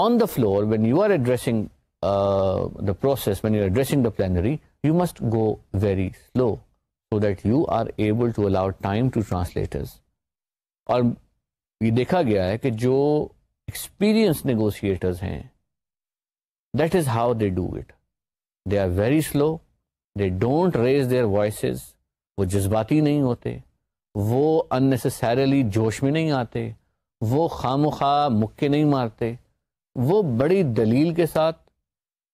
on the floor when you are addressing uh, the process when you're addressing the plenary, you must go very slow so that you are able to allow time to translators. और ये देखा गया है कि जो experience negotiators हैं that is how they do it they are very slow they don't raise their voices वो जज्बाती नहीं होते वो अननेसेसरली जोश में नहीं आते वो खाम खा मुक्के नहीं मारते वो बड़ी दलील के साथ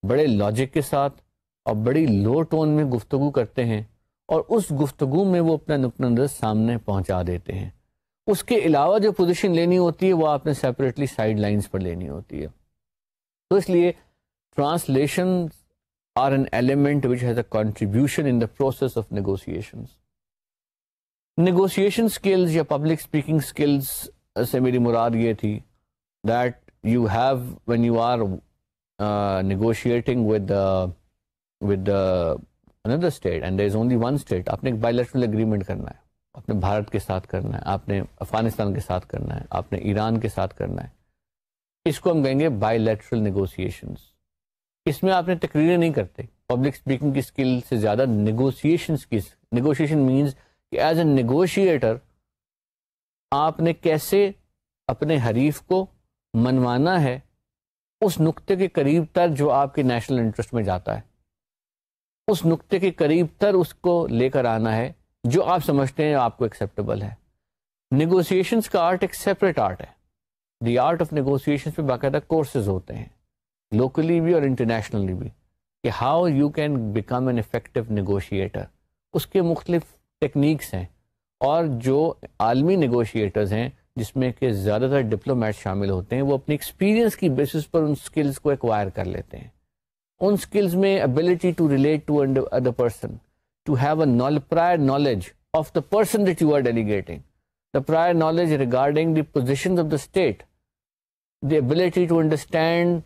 बड़े लॉजिक के साथ और बड़ी लो टोन में गुफ्तु करते हैं और उस गुफ्तु में वो अपना नुकन नजर सामने पहुंचा देते हैं उसके अलावा जो पोजीशन लेनी होती है वो आपने सेपरेटली साइड लाइंस पर लेनी होती है तो इसलिए translation are an element which has a contribution in the process of negotiation negotiation skills या पब्लिक स्पीकिंग स्किल्स से मेरी मुराद ये थी that you have when you are uh, negotiating with uh, with uh, another state and there is only one state आपने एक bilateral agreement करना है आपने भारत के साथ करना है आपने अफगानिस्तान के साथ करना है आपने ईरान के साथ करना है इसको हम कहेंगे बायोलेटरल नेगोशिएशंस इसमें आपने तकरीरें नहीं करते पब्लिक स्पीकिंग की स्किल से ज़्यादा नेगोशिएशन की नेगोशिएशन मीन्स कि एज ए नेगोशिएटर आपने कैसे अपने हरीफ को मनवाना है उस नुक्ते के करीब तर जो आपके नेशनल इंटरेस्ट में जाता है उस नुक्ते के करीब तर उसको लेकर आना है जो आप समझते हैं आपको एक्सेप्टेबल है निगोसिएशंस का आर्ट एक सेपरेट आर्ट है दी आर्ट ऑफ निगोसिएशंस में बाकायदा कोर्सेज होते हैं लोकली भी और इंटरनेशनली भी कि how you can become an effective negotiator उसके मुख्तलिफ टेक्निक्स हैं और जो आलमी निगोशिएटर्स हैं जिसमें के ज़्यादातर डिप्लोमेट शामिल होते हैं वो अपनी एक्सपीरियंस की बेसिस पर उन स्किल्स को एक्वायर कर लेते हैं उन स्किल्स में ability to relate to other person to have a prior knowledge of the person that you are delegating the prior knowledge regarding the position of the state the ability to understand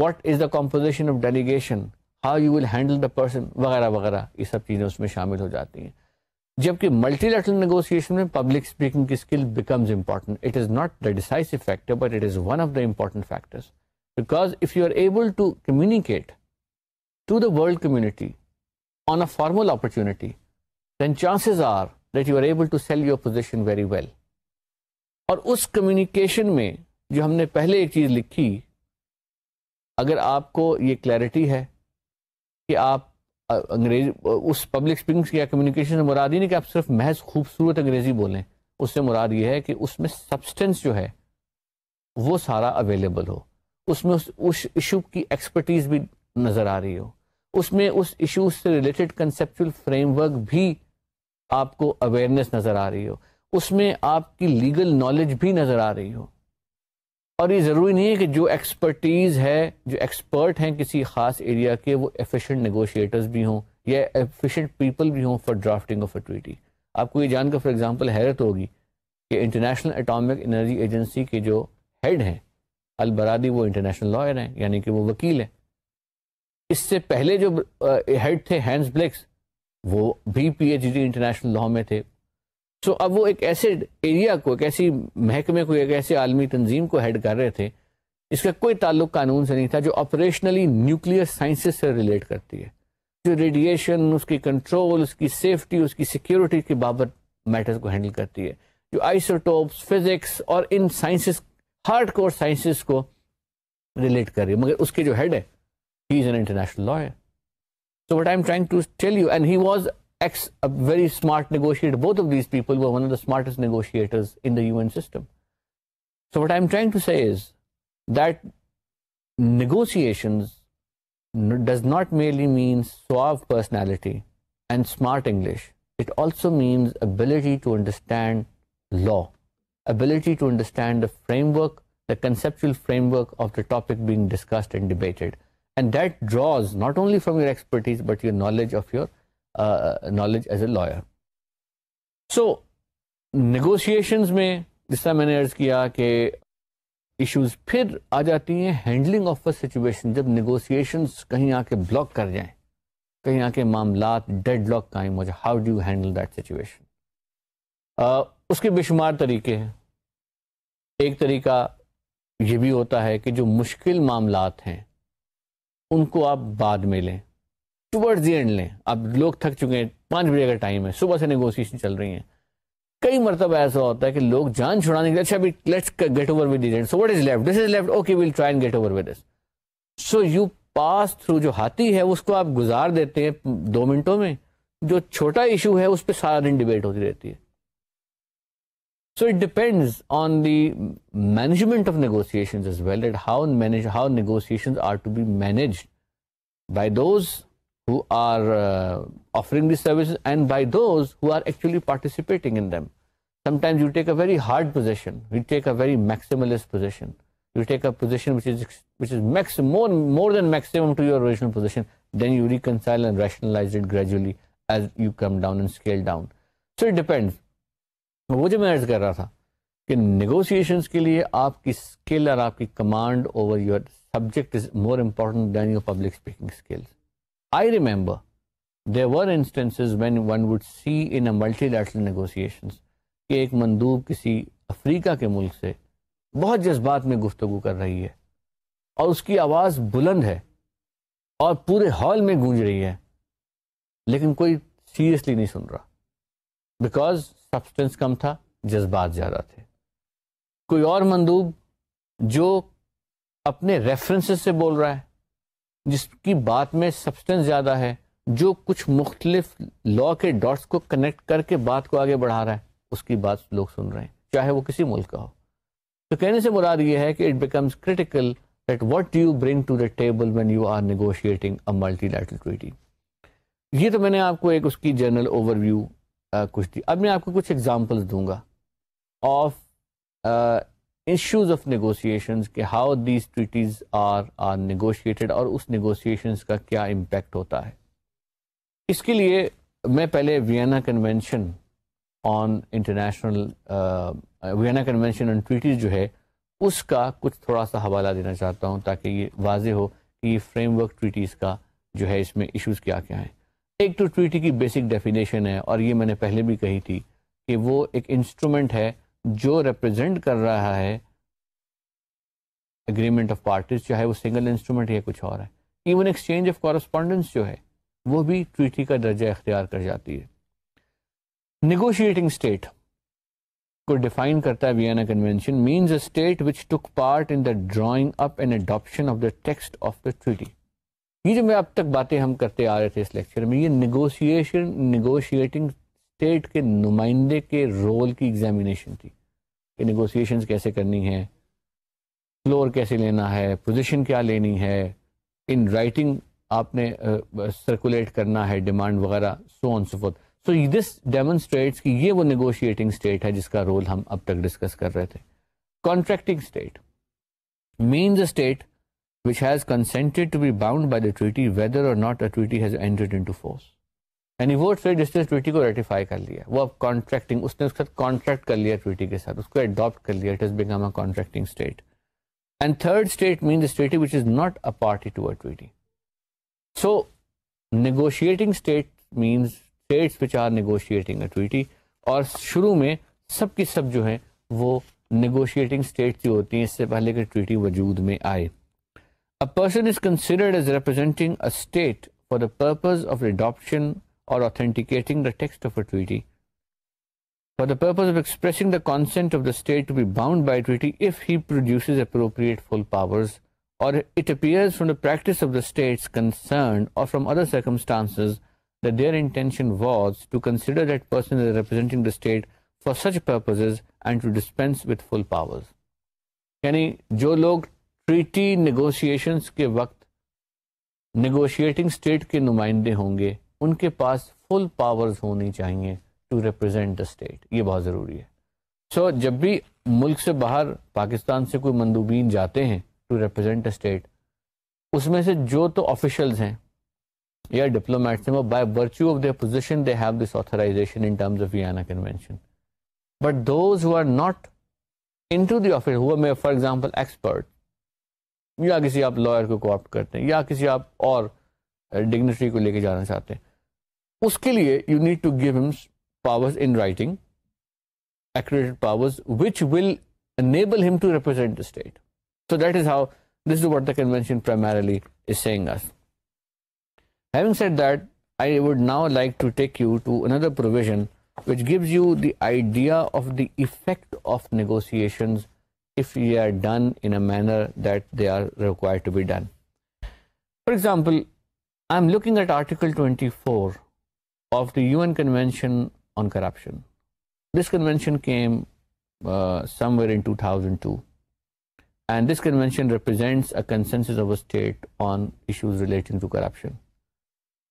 what is the composition of delegation how you will handle the person वगैरह वगैरह ये सब चीज़ें उसमें शामिल हो जाती हैं जबकि मल्टीलेटरल नेगोशिएशन में पब्लिक स्पीकिंग की skill becomes important it is not the decisive factor but it is one of the important factors because if you are able to communicate to the world community on a formal opportunity then chances are that you are able to sell your position very well और उस communication में जो हमने पहले एक चीज़ लिखी अगर आपको ये क्लैरिटी है कि आप अंग्रेज उस पब्लिक स्पीकिंग या कम्युनिकेशन से मुराद ही नहीं कि आप सिर्फ महज खूबसूरत अंग्रेजी बोलें उससे मुराद ये है कि उसमें सब्सटेंस जो है वो सारा अवेलेबल हो उसमें उस उस इशू की एक्सपर्टीज भी नज़र आ रही हो उसमें उस इशू से रिलेटेड कंसेप्चुअल फ्रेमवर्क भी आपको अवेयरनेस नज़र आ रही हो उसमें आपकी लीगल नॉलेज भी नज़र आ रही हो और ये ज़रूरी नहीं है कि जो एक्सपर्टीज़ है जो एक्सपर्ट हैं किसी खास एरिया के वो एफिशिएंट नेगोशिएटर्स भी हों या एफिशिएंट पीपल भी हों for drafting of a treaty आपको ये जानकर फॉर एग्जांपल हैरत होगी कि इंटरनेशनल एटॉमिक एनर्जी एजेंसी के जो हेड हैं अलबरादी वो इंटरनेशनल लॉयर हैं यानी कि वो वकील हैं इससे पहले जो हेड थे हैंस ब्लेक्स वो भी पीएचडी इंटरनेशनल लॉ में थे सो अब वो एक ऐसे एरिया को एक ऐसी महकमे को एक ऐसे आलमी तंजीम को हेड कर रहे थे इसका कोई ताल्लुक कानून से नहीं था जो ऑपरेशनली न्यूक्लियर साइंसेस से रिलेट करती है जो रेडिएशन उसकी कंट्रोल उसकी सेफ्टी उसकी सिक्योरिटी के बाबत मैटर्स को हैंडल करती है जो आइसोटोप्स फिजिक्स और इन साइंसेस हार्ड कोर साइंसेस को रिलेट कर रही है मगर उसके जो हेड है he is an international lawyer so what I am trying to tell you and he was ex, a very smart negotiator. Both of these people were one of the smartest negotiators in the UN system. So what I'm trying to say is that negotiations does not merely mean suave personality and smart English. It also means ability to understand law, ability to understand the framework, the conceptual framework of the topic being discussed and debated. And that draws not only from your expertise, but your knowledge of your knowledge as a lawyer so negotiations में जिस तरह मैंने अर्ज किया कि issues फिर आ जाती हैं हैंडलिंग ऑफ अ सिचुएशन जब नेगोशिएशंस कहीं आके ब्लॉक कर जाएं कहीं आके मामला डेड लॉक कायम हो जाए how do you handle that situation उसके बेशुमार तरीके हैं एक तरीका ये भी होता है कि जो मुश्किल मामला हैं उनको आप बाद में लें टुवर्ड्स दी एंड लें अब लोग थक चुके हैं पांच बजे का टाइम है सुबह से नेगोशिएशन चल रही है कई मरतब ऐसा होता है कि लोग जान छुड़ाने के लिए अच्छा let's get over with so what is left this is left okay will try and get over with this so you pass through जो हाथी है उसको आप गुजार देते हैं दो मिनटों में जो छोटा इशू है उस पर सारा दिन डिबेट होती रहती है so it depends on the management of negotiations is well that how manage how negotiations are to be manage by those who are uh, offering these services and by those who are actually participating in them. Sometimes you take a very hard position, you take a very maximalist position, you take a position which is which is max more more than maximum to your original position, then you reconcile and rationalize it gradually as you come down and scale down. So it depends. वो जो मैं saying कर रहा था your negotiations के लिए आपकी skill your आपकी command over your subject is more important than I remember there were instances when one would see in a multilateral negotiations कि एक मंदूब किसी अफ्रीका के मुल्क से बहुत जज्बात में गुफ्तु कर रही है और उसकी आवाज़ बुलंद है और पूरे हॉल में गूंज रही है लेकिन कोई सीरियसली नहीं सुन रहा बिकॉज सब्सटेंस कम था जज्बात ज़्यादा थे कोई और मंदूब जो अपने रेफरेंसेस से बोल रहा है जिसकी बात में सब्सटेंस ज़्यादा है जो कुछ मुख्तलिफ लॉ के डॉट्स को कनेक्ट करके बात को आगे बढ़ा रहा है उसकी बात लोग सुन रहे हैं चाहे वो किसी मुल्क का हो तो कहने से मुराद ये है कि it becomes critical that what you bring to the table when you are negotiating a multilateral treaty ये तो मैंने आपको एक उसकी जनरल ओवरव्यू कुछ दी अब मैं आपको कुछ एग्जांपल्स दूंगा ऑफ issues of negotiations कि how these treaties are are negotiated और उस negotiations का क्या impact होता है इसके लिए मैं पहले Vienna convention on international Vienna convention on treaties जो है उसका कुछ थोड़ा सा हवाला देना चाहता हूँ ताकि ये वाज हो कि ये फ्रेमवर्क ट्रीटीज़ का जो है इसमें इश्यूज क्या क्या हैं एक तो ट्रीटी की बेसिक डेफिनेशन है और ये मैंने पहले भी कही थी कि वो एक इंस्ट्रूमेंट है जो रिप्रेजेंट कर रहा है एग्रीमेंट ऑफ पार्टीज चाहे वो सिंगल इंस्ट्रूमेंट या कुछ और है इवन एक्सचेंज ऑफ कॉरस्पॉन्डेंस जो है वो भी ट्रीटी का दर्जा इख्तियार कर जाती है निगोशिएटिंग स्टेट को डिफाइन करता है Vienna convention means a state which took part in the drawing up and adoption of the text of the treaty ये जो मैं अब तक बातें हम करते आ रहे थे इस लेक्चर में ये निगोशिएशन निगोशिएटिंग स्टेट के नुमाइंदे के रोल की एग्जामिनेशन थी कि निगोसिएशंस कैसे करनी है फ्लोर कैसे लेना है पोजीशन क्या लेनी है इन राइटिंग आपने सर्कुलेट uh, करना है डिमांड वगैरह so on so forth so this demonstrates कि ये वो नेगोशिएटिंग स्टेट है जिसका रोल हम अब तक डिस्कस कर रहे थे contracting state means a state which has consented to be bound by the treaty whether or not a treaty has entered into force. यानी वो ट्रेड जिसने ट्विटी को रेटिफाई कर लिया वो अब कॉन्ट्रैक्टिंग उसने उसके साथ कॉन्ट्रैक्ट कर लिया ट्विटी के साथ उसको अडॉप्ट कर लिया it is become a contracting state and third state mean state which is not a party to a ट्विटी so negotiating state means states which are negotiating अ ट्विटी और शुरू में सब की सब जो है वो नेगोशिएटिंग स्टेट्स ही होती हैं इससे पहले कि ट्विटी वजूद में आए a person is considered as representing a state for the purpose of adoption or authenticating the text of a treaty for the purpose of expressing the consent of the state to be bound by a treaty if he produces appropriate full powers or it appears from the practice of the states concerned or from other circumstances that their intention was to consider that person as representing the state for such purposes and to dispense with full powers. यानी जो लोग treaty negotiations के वक्त negotiating state के नुमाइंदे उनके पास full powers होनी चाहिए टू रिप्रेजेंट द स्टेट ये बहुत ज़रूरी है सो so, जब भी मुल्क से बाहर पाकिस्तान से कोई मंदूबीन जाते हैं टू रिप्रेजेंट अ स्टेट उसमें से जो तो ऑफिशल्स हैं या डिप्लोमेट्स हैं वो by virtue of their position they have this authorisation in terms of Vienna convention but those who are not into the office हुआ मैं फॉर एग्जांपल एक्सपर्ट या किसी आप लॉयर को कोऑप्ट करते हैं या किसी आप और डिग्नेटरी को लेके जाना चाहते हैं उसके लिए you need to give him powers in writing accredited powers which will enable him to represent the state so that is how this is what the convention primarily is saying us having said that i would now like to take you to another provision which gives you the idea of the effect of negotiations if they are done in a manner that they are required to be done. For example, I'm looking at Article 24 of the UN Convention on Corruption. This convention came uh, somewhere in 2002. And this convention represents a consensus of a state on issues relating to corruption.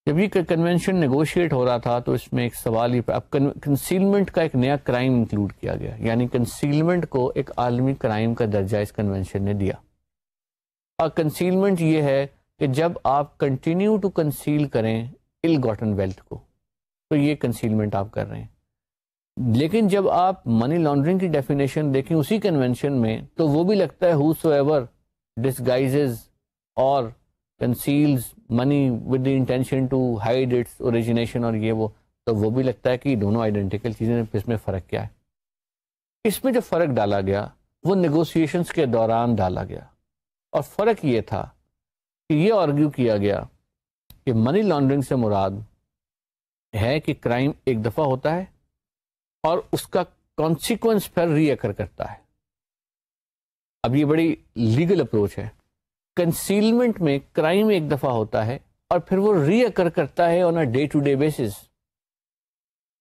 जब ये convention negotiate हो रहा था तो इसमें एक सवाल ये अब कंसीलमेंट का एक नया क्राइम इंक्लूड किया गया यानी कंसीलमेंट को एक आलमी क्राइम का दर्जा इस कन्वेंशन ने दिया और कंसीलमेंट ये है कि जब आप कंटिन्यू टू कंसील करें इल गॉटन वेल्थ को तो ये कंसीलमेंट आप कर रहे हैं लेकिन जब आप मनी लॉन्ड्रिंग की डेफिनेशन देखें उसी कन्वेंशन में तो वो भी लगता है हु सो एवर डिस्गाइजेज और conceals money with the intention to hide its origination और ये वो तो वो भी लगता है कि दोनों आइडेंटिकल चीज़ें इसमें फ़र्क क्या है इसमें जो फ़र्क डाला गया वो नेगोशिएशंस के दौरान डाला गया और फ़र्क ये था कि ये आर्ग्यू किया गया कि मनी लॉन्ड्रिंग से मुराद है कि क्राइम एक दफ़ा होता है और उसका कॉन्सिक्वेंस फिर रीअकर करता है अब ये बड़ी लीगल अप्रोच है कंसीलमेंट में क्राइम एक दफ़ा होता है और फिर वो रीअकर करता है on a day to day basis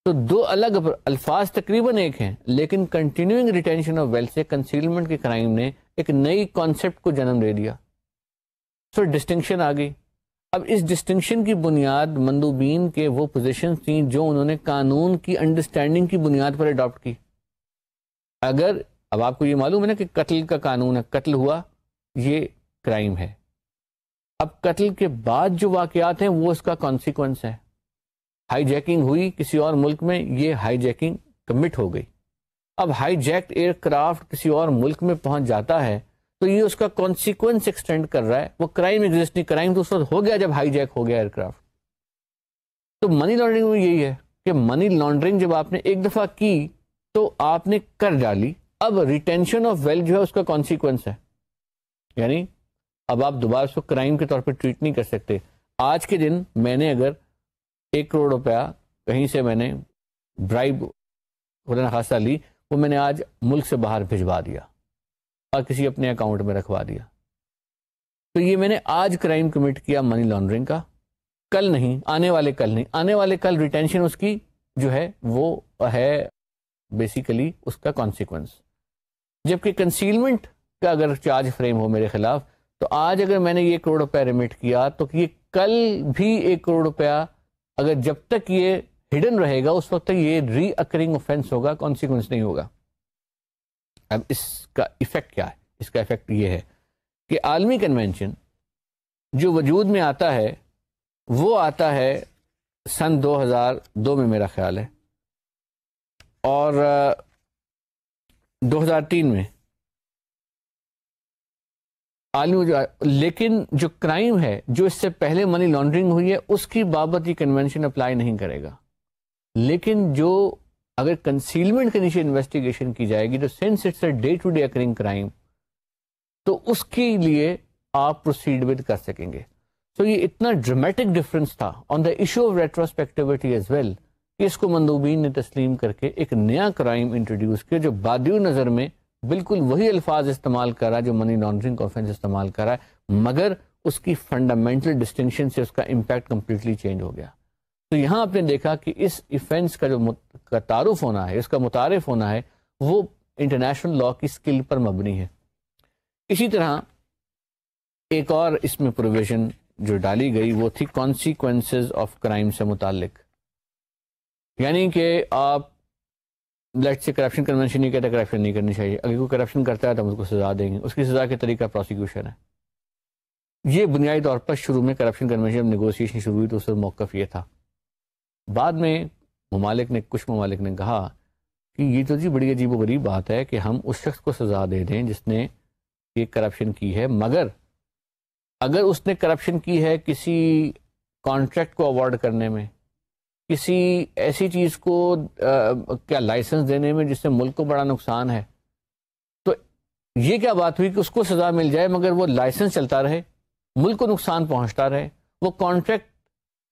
तो दो अलग अल्फाज तकरीबन एक हैं लेकिन कंटिन्यूइंग रिटेंशन ऑफ वेल्थ से कंसीलमेंट के क्राइम ने एक नई कॉन्सेप्ट को जन्म दे दिया सो so, डिस्टिंक्शन आ गई अब इस डिस्टिंगशन की बुनियाद मंदूबीन के वो पोजिशन थी जो उन्होंने कानून की अंडरस्टैंडिंग की बुनियाद पर अडॉप्ट की अगर अब आपको ये मालूम है ना कि कत्ल का कानून है कत्ल हुआ ये क्राइम है अब कत्ल के बाद जो वाकयात हैं वो उसका कॉन्सिक्वेंस है हाईजैकिंग हुई किसी और मुल्क में ये हाईजैकिंग कमिट हो गई अब हाईजैक्ट एयरक्राफ्ट किसी और मुल्क में पहुंच जाता है तो ये उसका कॉन्सिक्वेंस एक्सटेंड कर रहा है वो क्राइम एग्जिस्ट नहीं क्राइम तो उस वक्त हो गया जब हाईजैक हो गया एयरक्राफ्ट तो मनी लॉन्ड्रिंग में यही है कि मनी लॉन्ड्रिंग जब आपने एक दफ़ा की तो आपने कर डाली अब रिटेंशन ऑफ वेल्थ जो है उसका कॉन्सिक्वेंस है यानी अब आप दोबारा उसको क्राइम के तौर पर ट्रीट नहीं कर सकते आज के दिन मैंने अगर एक करोड़ रुपया कहीं से मैंने ब्राइब खुदा खासा ली वो मैंने आज मुल्क से बाहर भिजवा दिया किसी अपने अकाउंट में रखवा दिया तो ये मैंने आज क्राइम कमिट किया मनी लॉन्ड्रिंग का कल नहीं आने वाले कल नहीं आने वाले कल रिटेंशन उसकी जो है वो है बेसिकली उसका कॉन्सिक्वेंस जबकि कंसीलमेंट का अगर चार्ज फ्रेम हो मेरे खिलाफ तो आज अगर मैंने ये करोड़ रुपया रिमिट किया तो ये कल भी एक करोड़ रुपया अगर जब तक ये हिडन रहेगा उस वक्त तक ये रीअकरिंग ऑफेंस होगा कॉन्सिक्वेंस नहीं होगा अब इसका इफ़ेक्ट क्या है इसका इफ़ेक्ट ये है कि आलमी कन्वेंशन जो वजूद में आता है वो आता है सन 2002 में मेरा ख्याल है और 2003 में आलमी जो लेकिन जो क्राइम है जो इससे पहले मनी लॉन्ड्रिंग हुई है उसकी बाबत ये कन्वेंशन अप्लाई नहीं करेगा लेकिन जो अगर कंसीलमेंट के नीचे इन्वेस्टिगेशन की जाएगी तो since it's a day to day occurring crime तो उसके लिए आप प्रोसीड विद कर सकेंगे तो so, ये इतना ड्रामेटिक डिफरेंस था on the issue of retrospectivity as well इसको मंदूबीन ने तस्लीम करके एक नया क्राइम इंट्रोड्यूस किया जो बादू नज़र में बिल्कुल वही अल्फाज इस्तेमाल करा जो मनी लॉन्ड्रिंग ऑफेंस इस्तेमाल करा है मगर उसकी फंडामेंटल डिस्टिंक्शन से उसका इम्पैक्ट कम्प्लीटली चेंज हो गया तो यहाँ आपने देखा कि इस इफेंस का जो का तारुफ होना है इसका मुतारफ होना है वो इंटरनेशनल लॉ की स्किल पर मबनी है इसी तरह एक और इसमें प्रोविजन जो डाली गई वो थी कॉन्सिक्वेंसेज ऑफ क्राइम से मुतालिक यानी कि आप लेट से करप्शन कन्वेंशन नहीं कहता करप्शन नहीं करनी चाहिए अगर कोई करप्शन करता है तो हम उसको सजा देंगे उसकी सजा का तरीका प्रोसिक्यूशन है ये बुनियादी तौर पर शुरू में करप्शन कन्वेंशन नेगोशिएशन शुरू हुई तो उस मौकफ ये था बाद में ममालिक ने कुछ ममालिक ने कहा कि ये तो जी बड़ी अजीब गरीब बात है कि हम उस शख्स को सज़ा दे दें जिसने ये करप्शन की है मगर अगर उसने करप्शन की है किसी कॉन्ट्रैक्ट को अवॉर्ड करने में किसी ऐसी चीज़ को आ, क्या लाइसेंस देने में जिससे मुल्क को बड़ा नुकसान है तो ये क्या बात हुई कि उसको सज़ा मिल जाए मगर वो लाइसेंस चलता रहे मुल्क को नुकसान पहुंचता रहे वो कॉन्ट्रैक्ट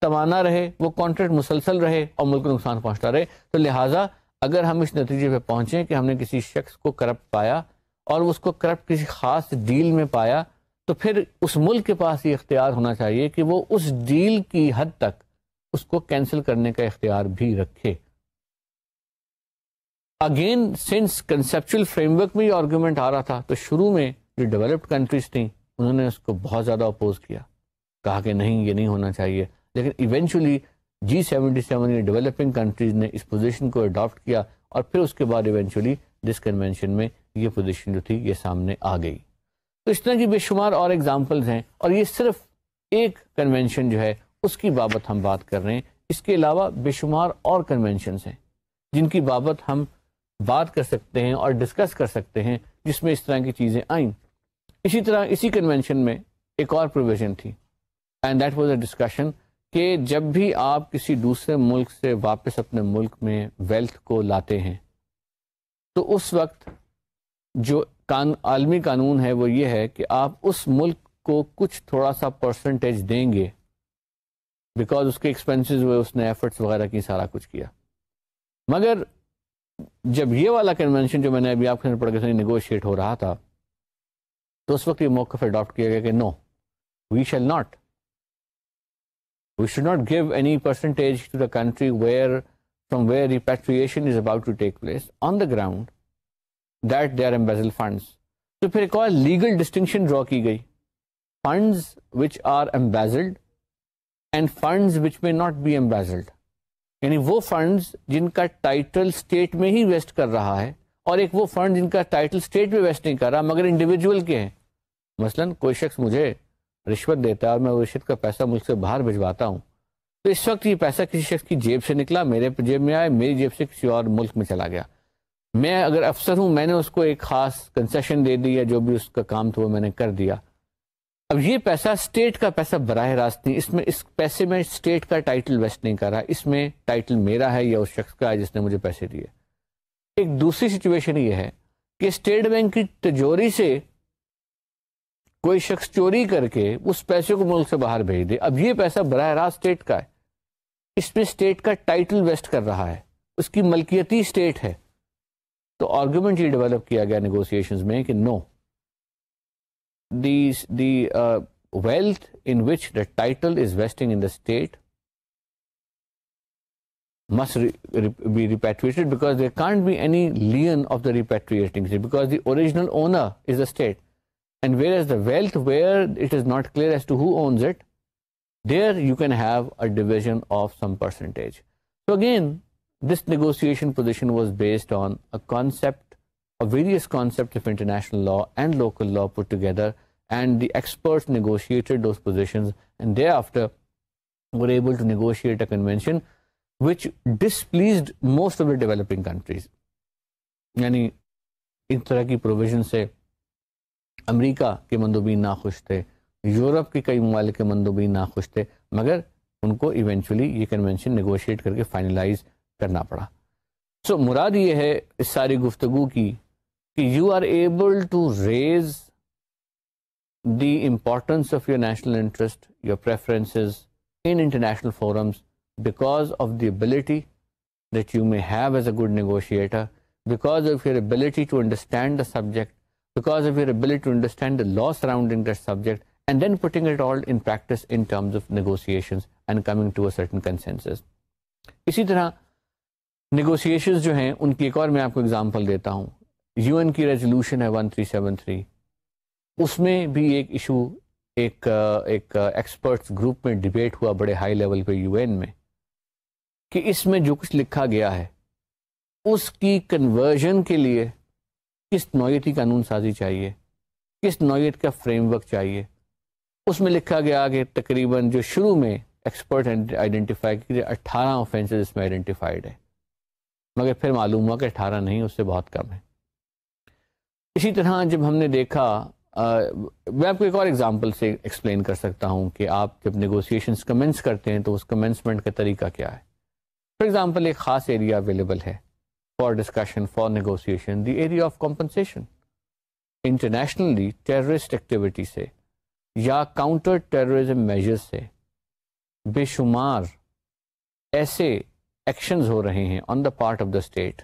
तवाना रहे वो कॉन्ट्रैक्ट मुसलसल रहे और मुल्क को नुकसान पहुँचता रहे तो लिहाजा अगर हम इस नतीजे पर पहुँचें कि हमने किसी शख्स को करप्ट पाया और उसको करप्ट किसी ख़ास डील में पाया तो फिर उस मुल्क के पास ये इख्तियार होना चाहिए कि वो उस डील की हद तक उसको कैंसिल करने का इख्तियार भी रखे अगेन सिंस कंसेप्चुअल फ्रेमवर्क में ये आर्गूमेंट आ रहा था तो शुरू में जो डेवलप्ड कंट्रीज थी उन्होंने उसको बहुत ज़्यादा अपोज किया कहा कि नहीं ये नहीं होना चाहिए लेकिन इवेंचुअली जी सेवेंटी सेवन ने डेवलपिंग कंट्रीज ने इस पोजीशन को अडॉप्ट किया और फिर उसके बाद इवेंचुअली जिस कन्वेंशन में ये पोजीशन जो थी ये सामने आ गई तो इस तरह की बेशुमार और एग्जाम्पल्स हैं और ये सिर्फ एक कन्वेंशन जो है उसकी बाबत हम बात कर रहे हैं इसके अलावा बेशुमार और कन्वेंशन हैं जिनकी बाबत हम बात कर सकते हैं और डिस्कस कर सकते हैं जिसमें इस तरह की चीज़ें आईं इसी तरह इसी कन्वेंशन में एक और प्रोविज़न थी and that was a discussion कि जब भी आप किसी दूसरे मुल्क से वापस अपने मुल्क में वेल्थ को लाते हैं तो उस वक्त जो कान आलमी कानून है वो ये है कि आप उस मुल्क को कुछ थोड़ा सा परसेंटेज देंगे बिकॉज उसके एक्सपेंसेस हुए उसने एफर्ट्स वगैरह की सारा कुछ किया मगर जब ये वाला कन्वेंशन जो मैंने अभी आपके पढ़ के निगोशिएट हो रहा था तो उस वक्त ये मौकफ अडॉप्ट किया गया कि no we shall not We should not give any percentage to the country where from where repatriation is about to take place on the ground that they are embezzled funds. तो फिर एक और legal distinction draw की गई funds which are embezzled and funds which may not be embezzled यानी वो funds जिनका title state में ही वेस्ट कर रहा है और एक वो फंड जिनका टाइटल स्टेट में वेस्ट नहीं कर रहा मगर इंडिविजुअल के हैं मसलन कोई शख्स मुझे रिश्वत देता है और मैं रिश्वत का पैसा मुल्क से बाहर भिजवाता हूँ तो इस वक्त ये पैसा किसी शख्स की जेब से निकला मेरे जेब में आया मेरी जेब से किसी और मुल्क में चला गया मैं अगर अफसर हूँ मैंने उसको एक ख़ास कंसेशन दे दी या जो भी उसका काम था वो मैंने कर दिया अब ये पैसा स्टेट का पैसा बरह रास्त नहीं इसमें इस पैसे में स्टेट का टाइटल वेस्ट नहीं कर रहा इसमें टाइटल मेरा है या उस शख्स का है जिसने मुझे पैसे दिए एक दूसरी सिचुएशन ये है कि स्टेट बैंक की तिजोरी से कोई शख्स चोरी करके उस पैसे को मुल्क से बाहर भेज दे अब ये पैसा बरह रास्त स्टेट का है इसमें स्टेट का टाइटल वेस्ट कर रहा है उसकी मलकियती स्टेट है तो आर्गूमेंट ये डेवलप किया गया नेगोशिएशंस में कि no the wealth in which the title is vesting in the state must re, re, be repatriated because there can't be any lien of the repatriating because the original owner is the state. and whereas the wealth where it is not clear as to who owns it, there you can have a division of some percentage. So again, this negotiation position was based on a concept, a various concepts of international law and local law put together and the experts negotiated those positions and thereafter were able to negotiate a convention which displeased most of the developing countries. Yani, in तरह की provision से America के ना नाखुश थे Europe के कई ममालिक के ना नाखुश थे मगर उनको इवेंचुअली ये कन्वेंशन नगोशिएट करके फाइनलाइज करना पड़ा सो so, मुराद ये है इस सारी गुफ्तु की कि you are able to raise the importance of your national interest your preference in international forums because of the ability that you may have as a good negotiator because of your ability to understand the subject because of your ability to understand the law surrounding that subject and then putting it all in practice in terms of negotiations and coming to a certain consensus. इसी तरह negotiations जो हैं उनकी एक और मैं आपको example देता हूँ UN की resolution है 1373 उसमें भी एक issue experts group experts debate में debate high level high UN पे यूएन में कि इसमें जो कुछ लिखा गया اس کی कन्वर्जन کے لیے किस नौीयत की कानून साजी चाहिए किस नौीयत का फ्रेमवर्क चाहिए उसमें लिखा गया कि तकरीबन जो शुरू में एक्सपर्ट आइडेंटिफाई किए अट्ठारह ऑफेंसेज इसमें आइडेंटिफाइड है मगर फिर मालूम हुआ कि अठारह नहीं उससे बहुत कम है इसी तरह जब हमने देखा आ, मैं आपको एक और एग्जांपल से एक्सप्लेन कर सकता हूं कि आप जब नेगोशिएशंस कमेंस करते हैं तो उस कमेंसमेंट का तरीका क्या है फॉर एग्जांपल एक ख़ास एरिया अवेलेबल है for discussion, for negotiation, the area of compensation. Internationally, terrorist activity se, ya counter terrorism measures se, से बेशुमार ऐसे एक्शंस हो रहे हैं on the part of the state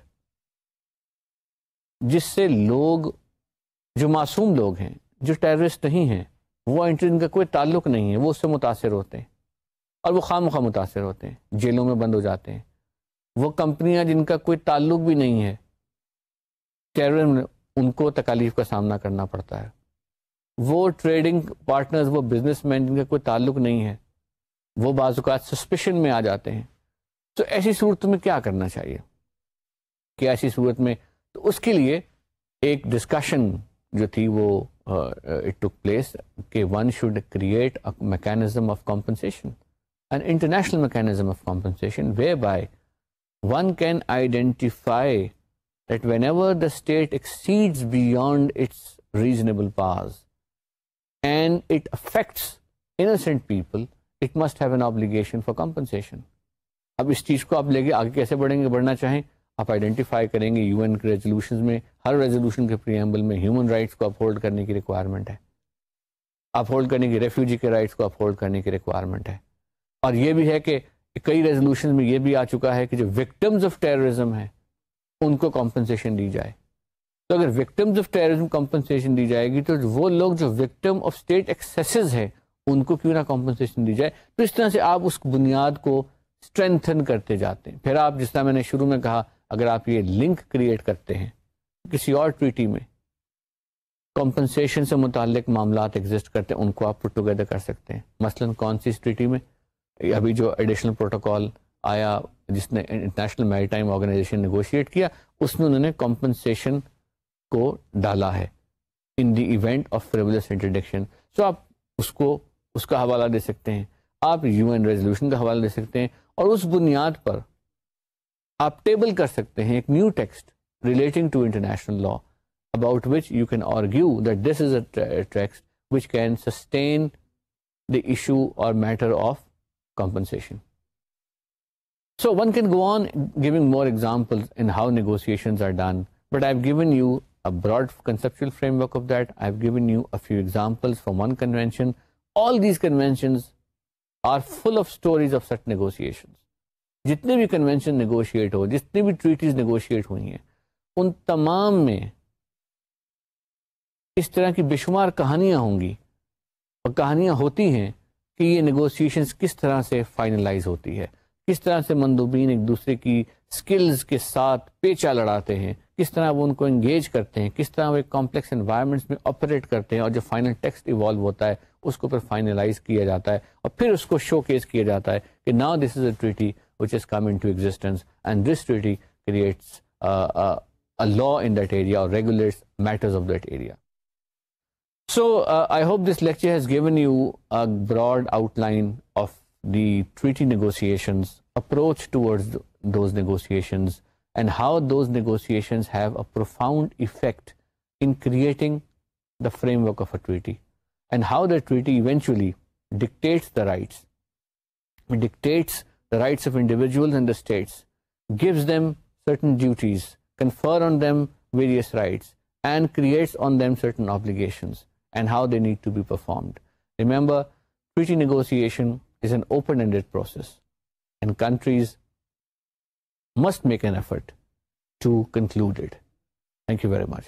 जिससे लोग जो मासूम लोग हैं जो टेररिस्ट नहीं हैं वो इनका कोई ताल्लुक नहीं है वो उससे मुतासर होते हैं और वो खाम खा متاثر ہوتے ہیں جیلوں میں بند ہو جاتے ہیں वो कंपनियां जिनका कोई ताल्लुक भी नहीं है टेरर उनको तकालीफ का सामना करना पड़ता है वो ट्रेडिंग पार्टनर्स वो बिजनेस मैन जिनका कोई ताल्लुक नहीं है वो बाज़ात सस्पेशन में आ जाते हैं तो ऐसी सूरत में क्या करना चाहिए क्या ऐसी सूरत में तो उसके लिए एक डिस्कशन जो थी वो इट टुक प्लेस के one should create a mechanism of compensation and international mechanism of compensation whereby one can identify that whenever the state exceeds beyond its reasonable powers and it affects innocent people, it must have an obligation for compensation. अब इस चीज़ को आप लेके आगे कैसे बढ़ेंगे बढ़ना चाहें आप आइडेंटिफाई करेंगे यूएन के रेजोल्यूशन में हर रेजोल्यूशन के प्रियम्बल में ह्यूमन राइट्स को अपहोल्ड करने की रिक्वायरमेंट है अपहोल्ड करने की रेफ्यूजी के राइट्स को अपहोल्ड करने की रिक्वायरमेंट है और कई रेजोल्यूशन में ये भी आ चुका है कि जो विक्टिम्स ऑफ टेररिज्म हैं उनको कॉम्पनसेशन दी जाए तो अगर विक्टिम्स ऑफ टेररिज्म कॉम्पनसेशन दी जाएगी तो वो लोग जो विक्टिम ऑफ स्टेट एक्सेसेस हैं उनको क्यों ना कॉम्पनसेशन दी जाए तो इस तरह से आप उस बुनियाद को स्ट्रेंथन करते जाते हैं फिर आप जिस तरह मैंने शुरू में कहा अगर आप ये लिंक क्रिएट करते हैं किसी और ट्रीटी में कॉम्पनसेशन से मुतक मामला एग्जिस्ट करते हैं उनको आप पुट टुगेदर कर सकते हैं मसलन कौन सी ट्रीटी में अभी जो एडिशनल प्रोटोकॉल आया जिसने इंटरनेशनल मैरीटाइम ऑर्गेनाइजेशन नेगोशिएट किया उसमें उन्होंने कॉम्पनसेशन को डाला है in the event of frivolous introduction so आप उसको उसका हवाला दे सकते हैं आप यूएन रेजोल्यूशन का हवाला दे सकते हैं और उस बुनियाद पर आप टेबल कर सकते हैं एक new text relating to international law about which you can argue that this is a text which can sustain the issue और matter of compensation. So one can go on giving more examples in how negotiations are done, but I've given you a broad conceptual framework of that. I've given you a few examples from one convention. All these conventions are full of stories of such negotiations. जितने भी convention negotiate हो जितनी भी treaties negotiate हुई हैं उन तमाम में इस तरह की बेशुमार कहानियां होंगी और कहानियां होती हैं कि ये नगोशिएशन किस तरह से फाइनलाइज होती है किस तरह से मंदूबीन एक दूसरे की स्किल्स के साथ पेचा लड़ाते हैं किस तरह वो उनको इंगेज करते हैं किस तरह वो एक कॉम्प्लेक्स इन्वायरमेंट्स में ऑपरेट करते हैं और जो फाइनल टेक्स्ट इवॉल्व होता है उसको फिर फाइनलाइज किया जाता है और फिर उसको शो केस किया जाता है कि now this is a treaty which is come into existence and this treaty creates a law in that area or regulates matters of that area. So uh, I hope this lecture has given you a broad outline of the treaty negotiations, approach towards th those negotiations, and how those negotiations have a profound effect in creating the framework of a treaty, and how the treaty eventually dictates the rights, dictates the rights of individuals and the states, gives them certain duties, confer on them various rights, and creates on them certain obligations and how they need to be performed. Remember, treaty negotiation is an open-ended process and countries must make an effort to conclude it. Thank you very much.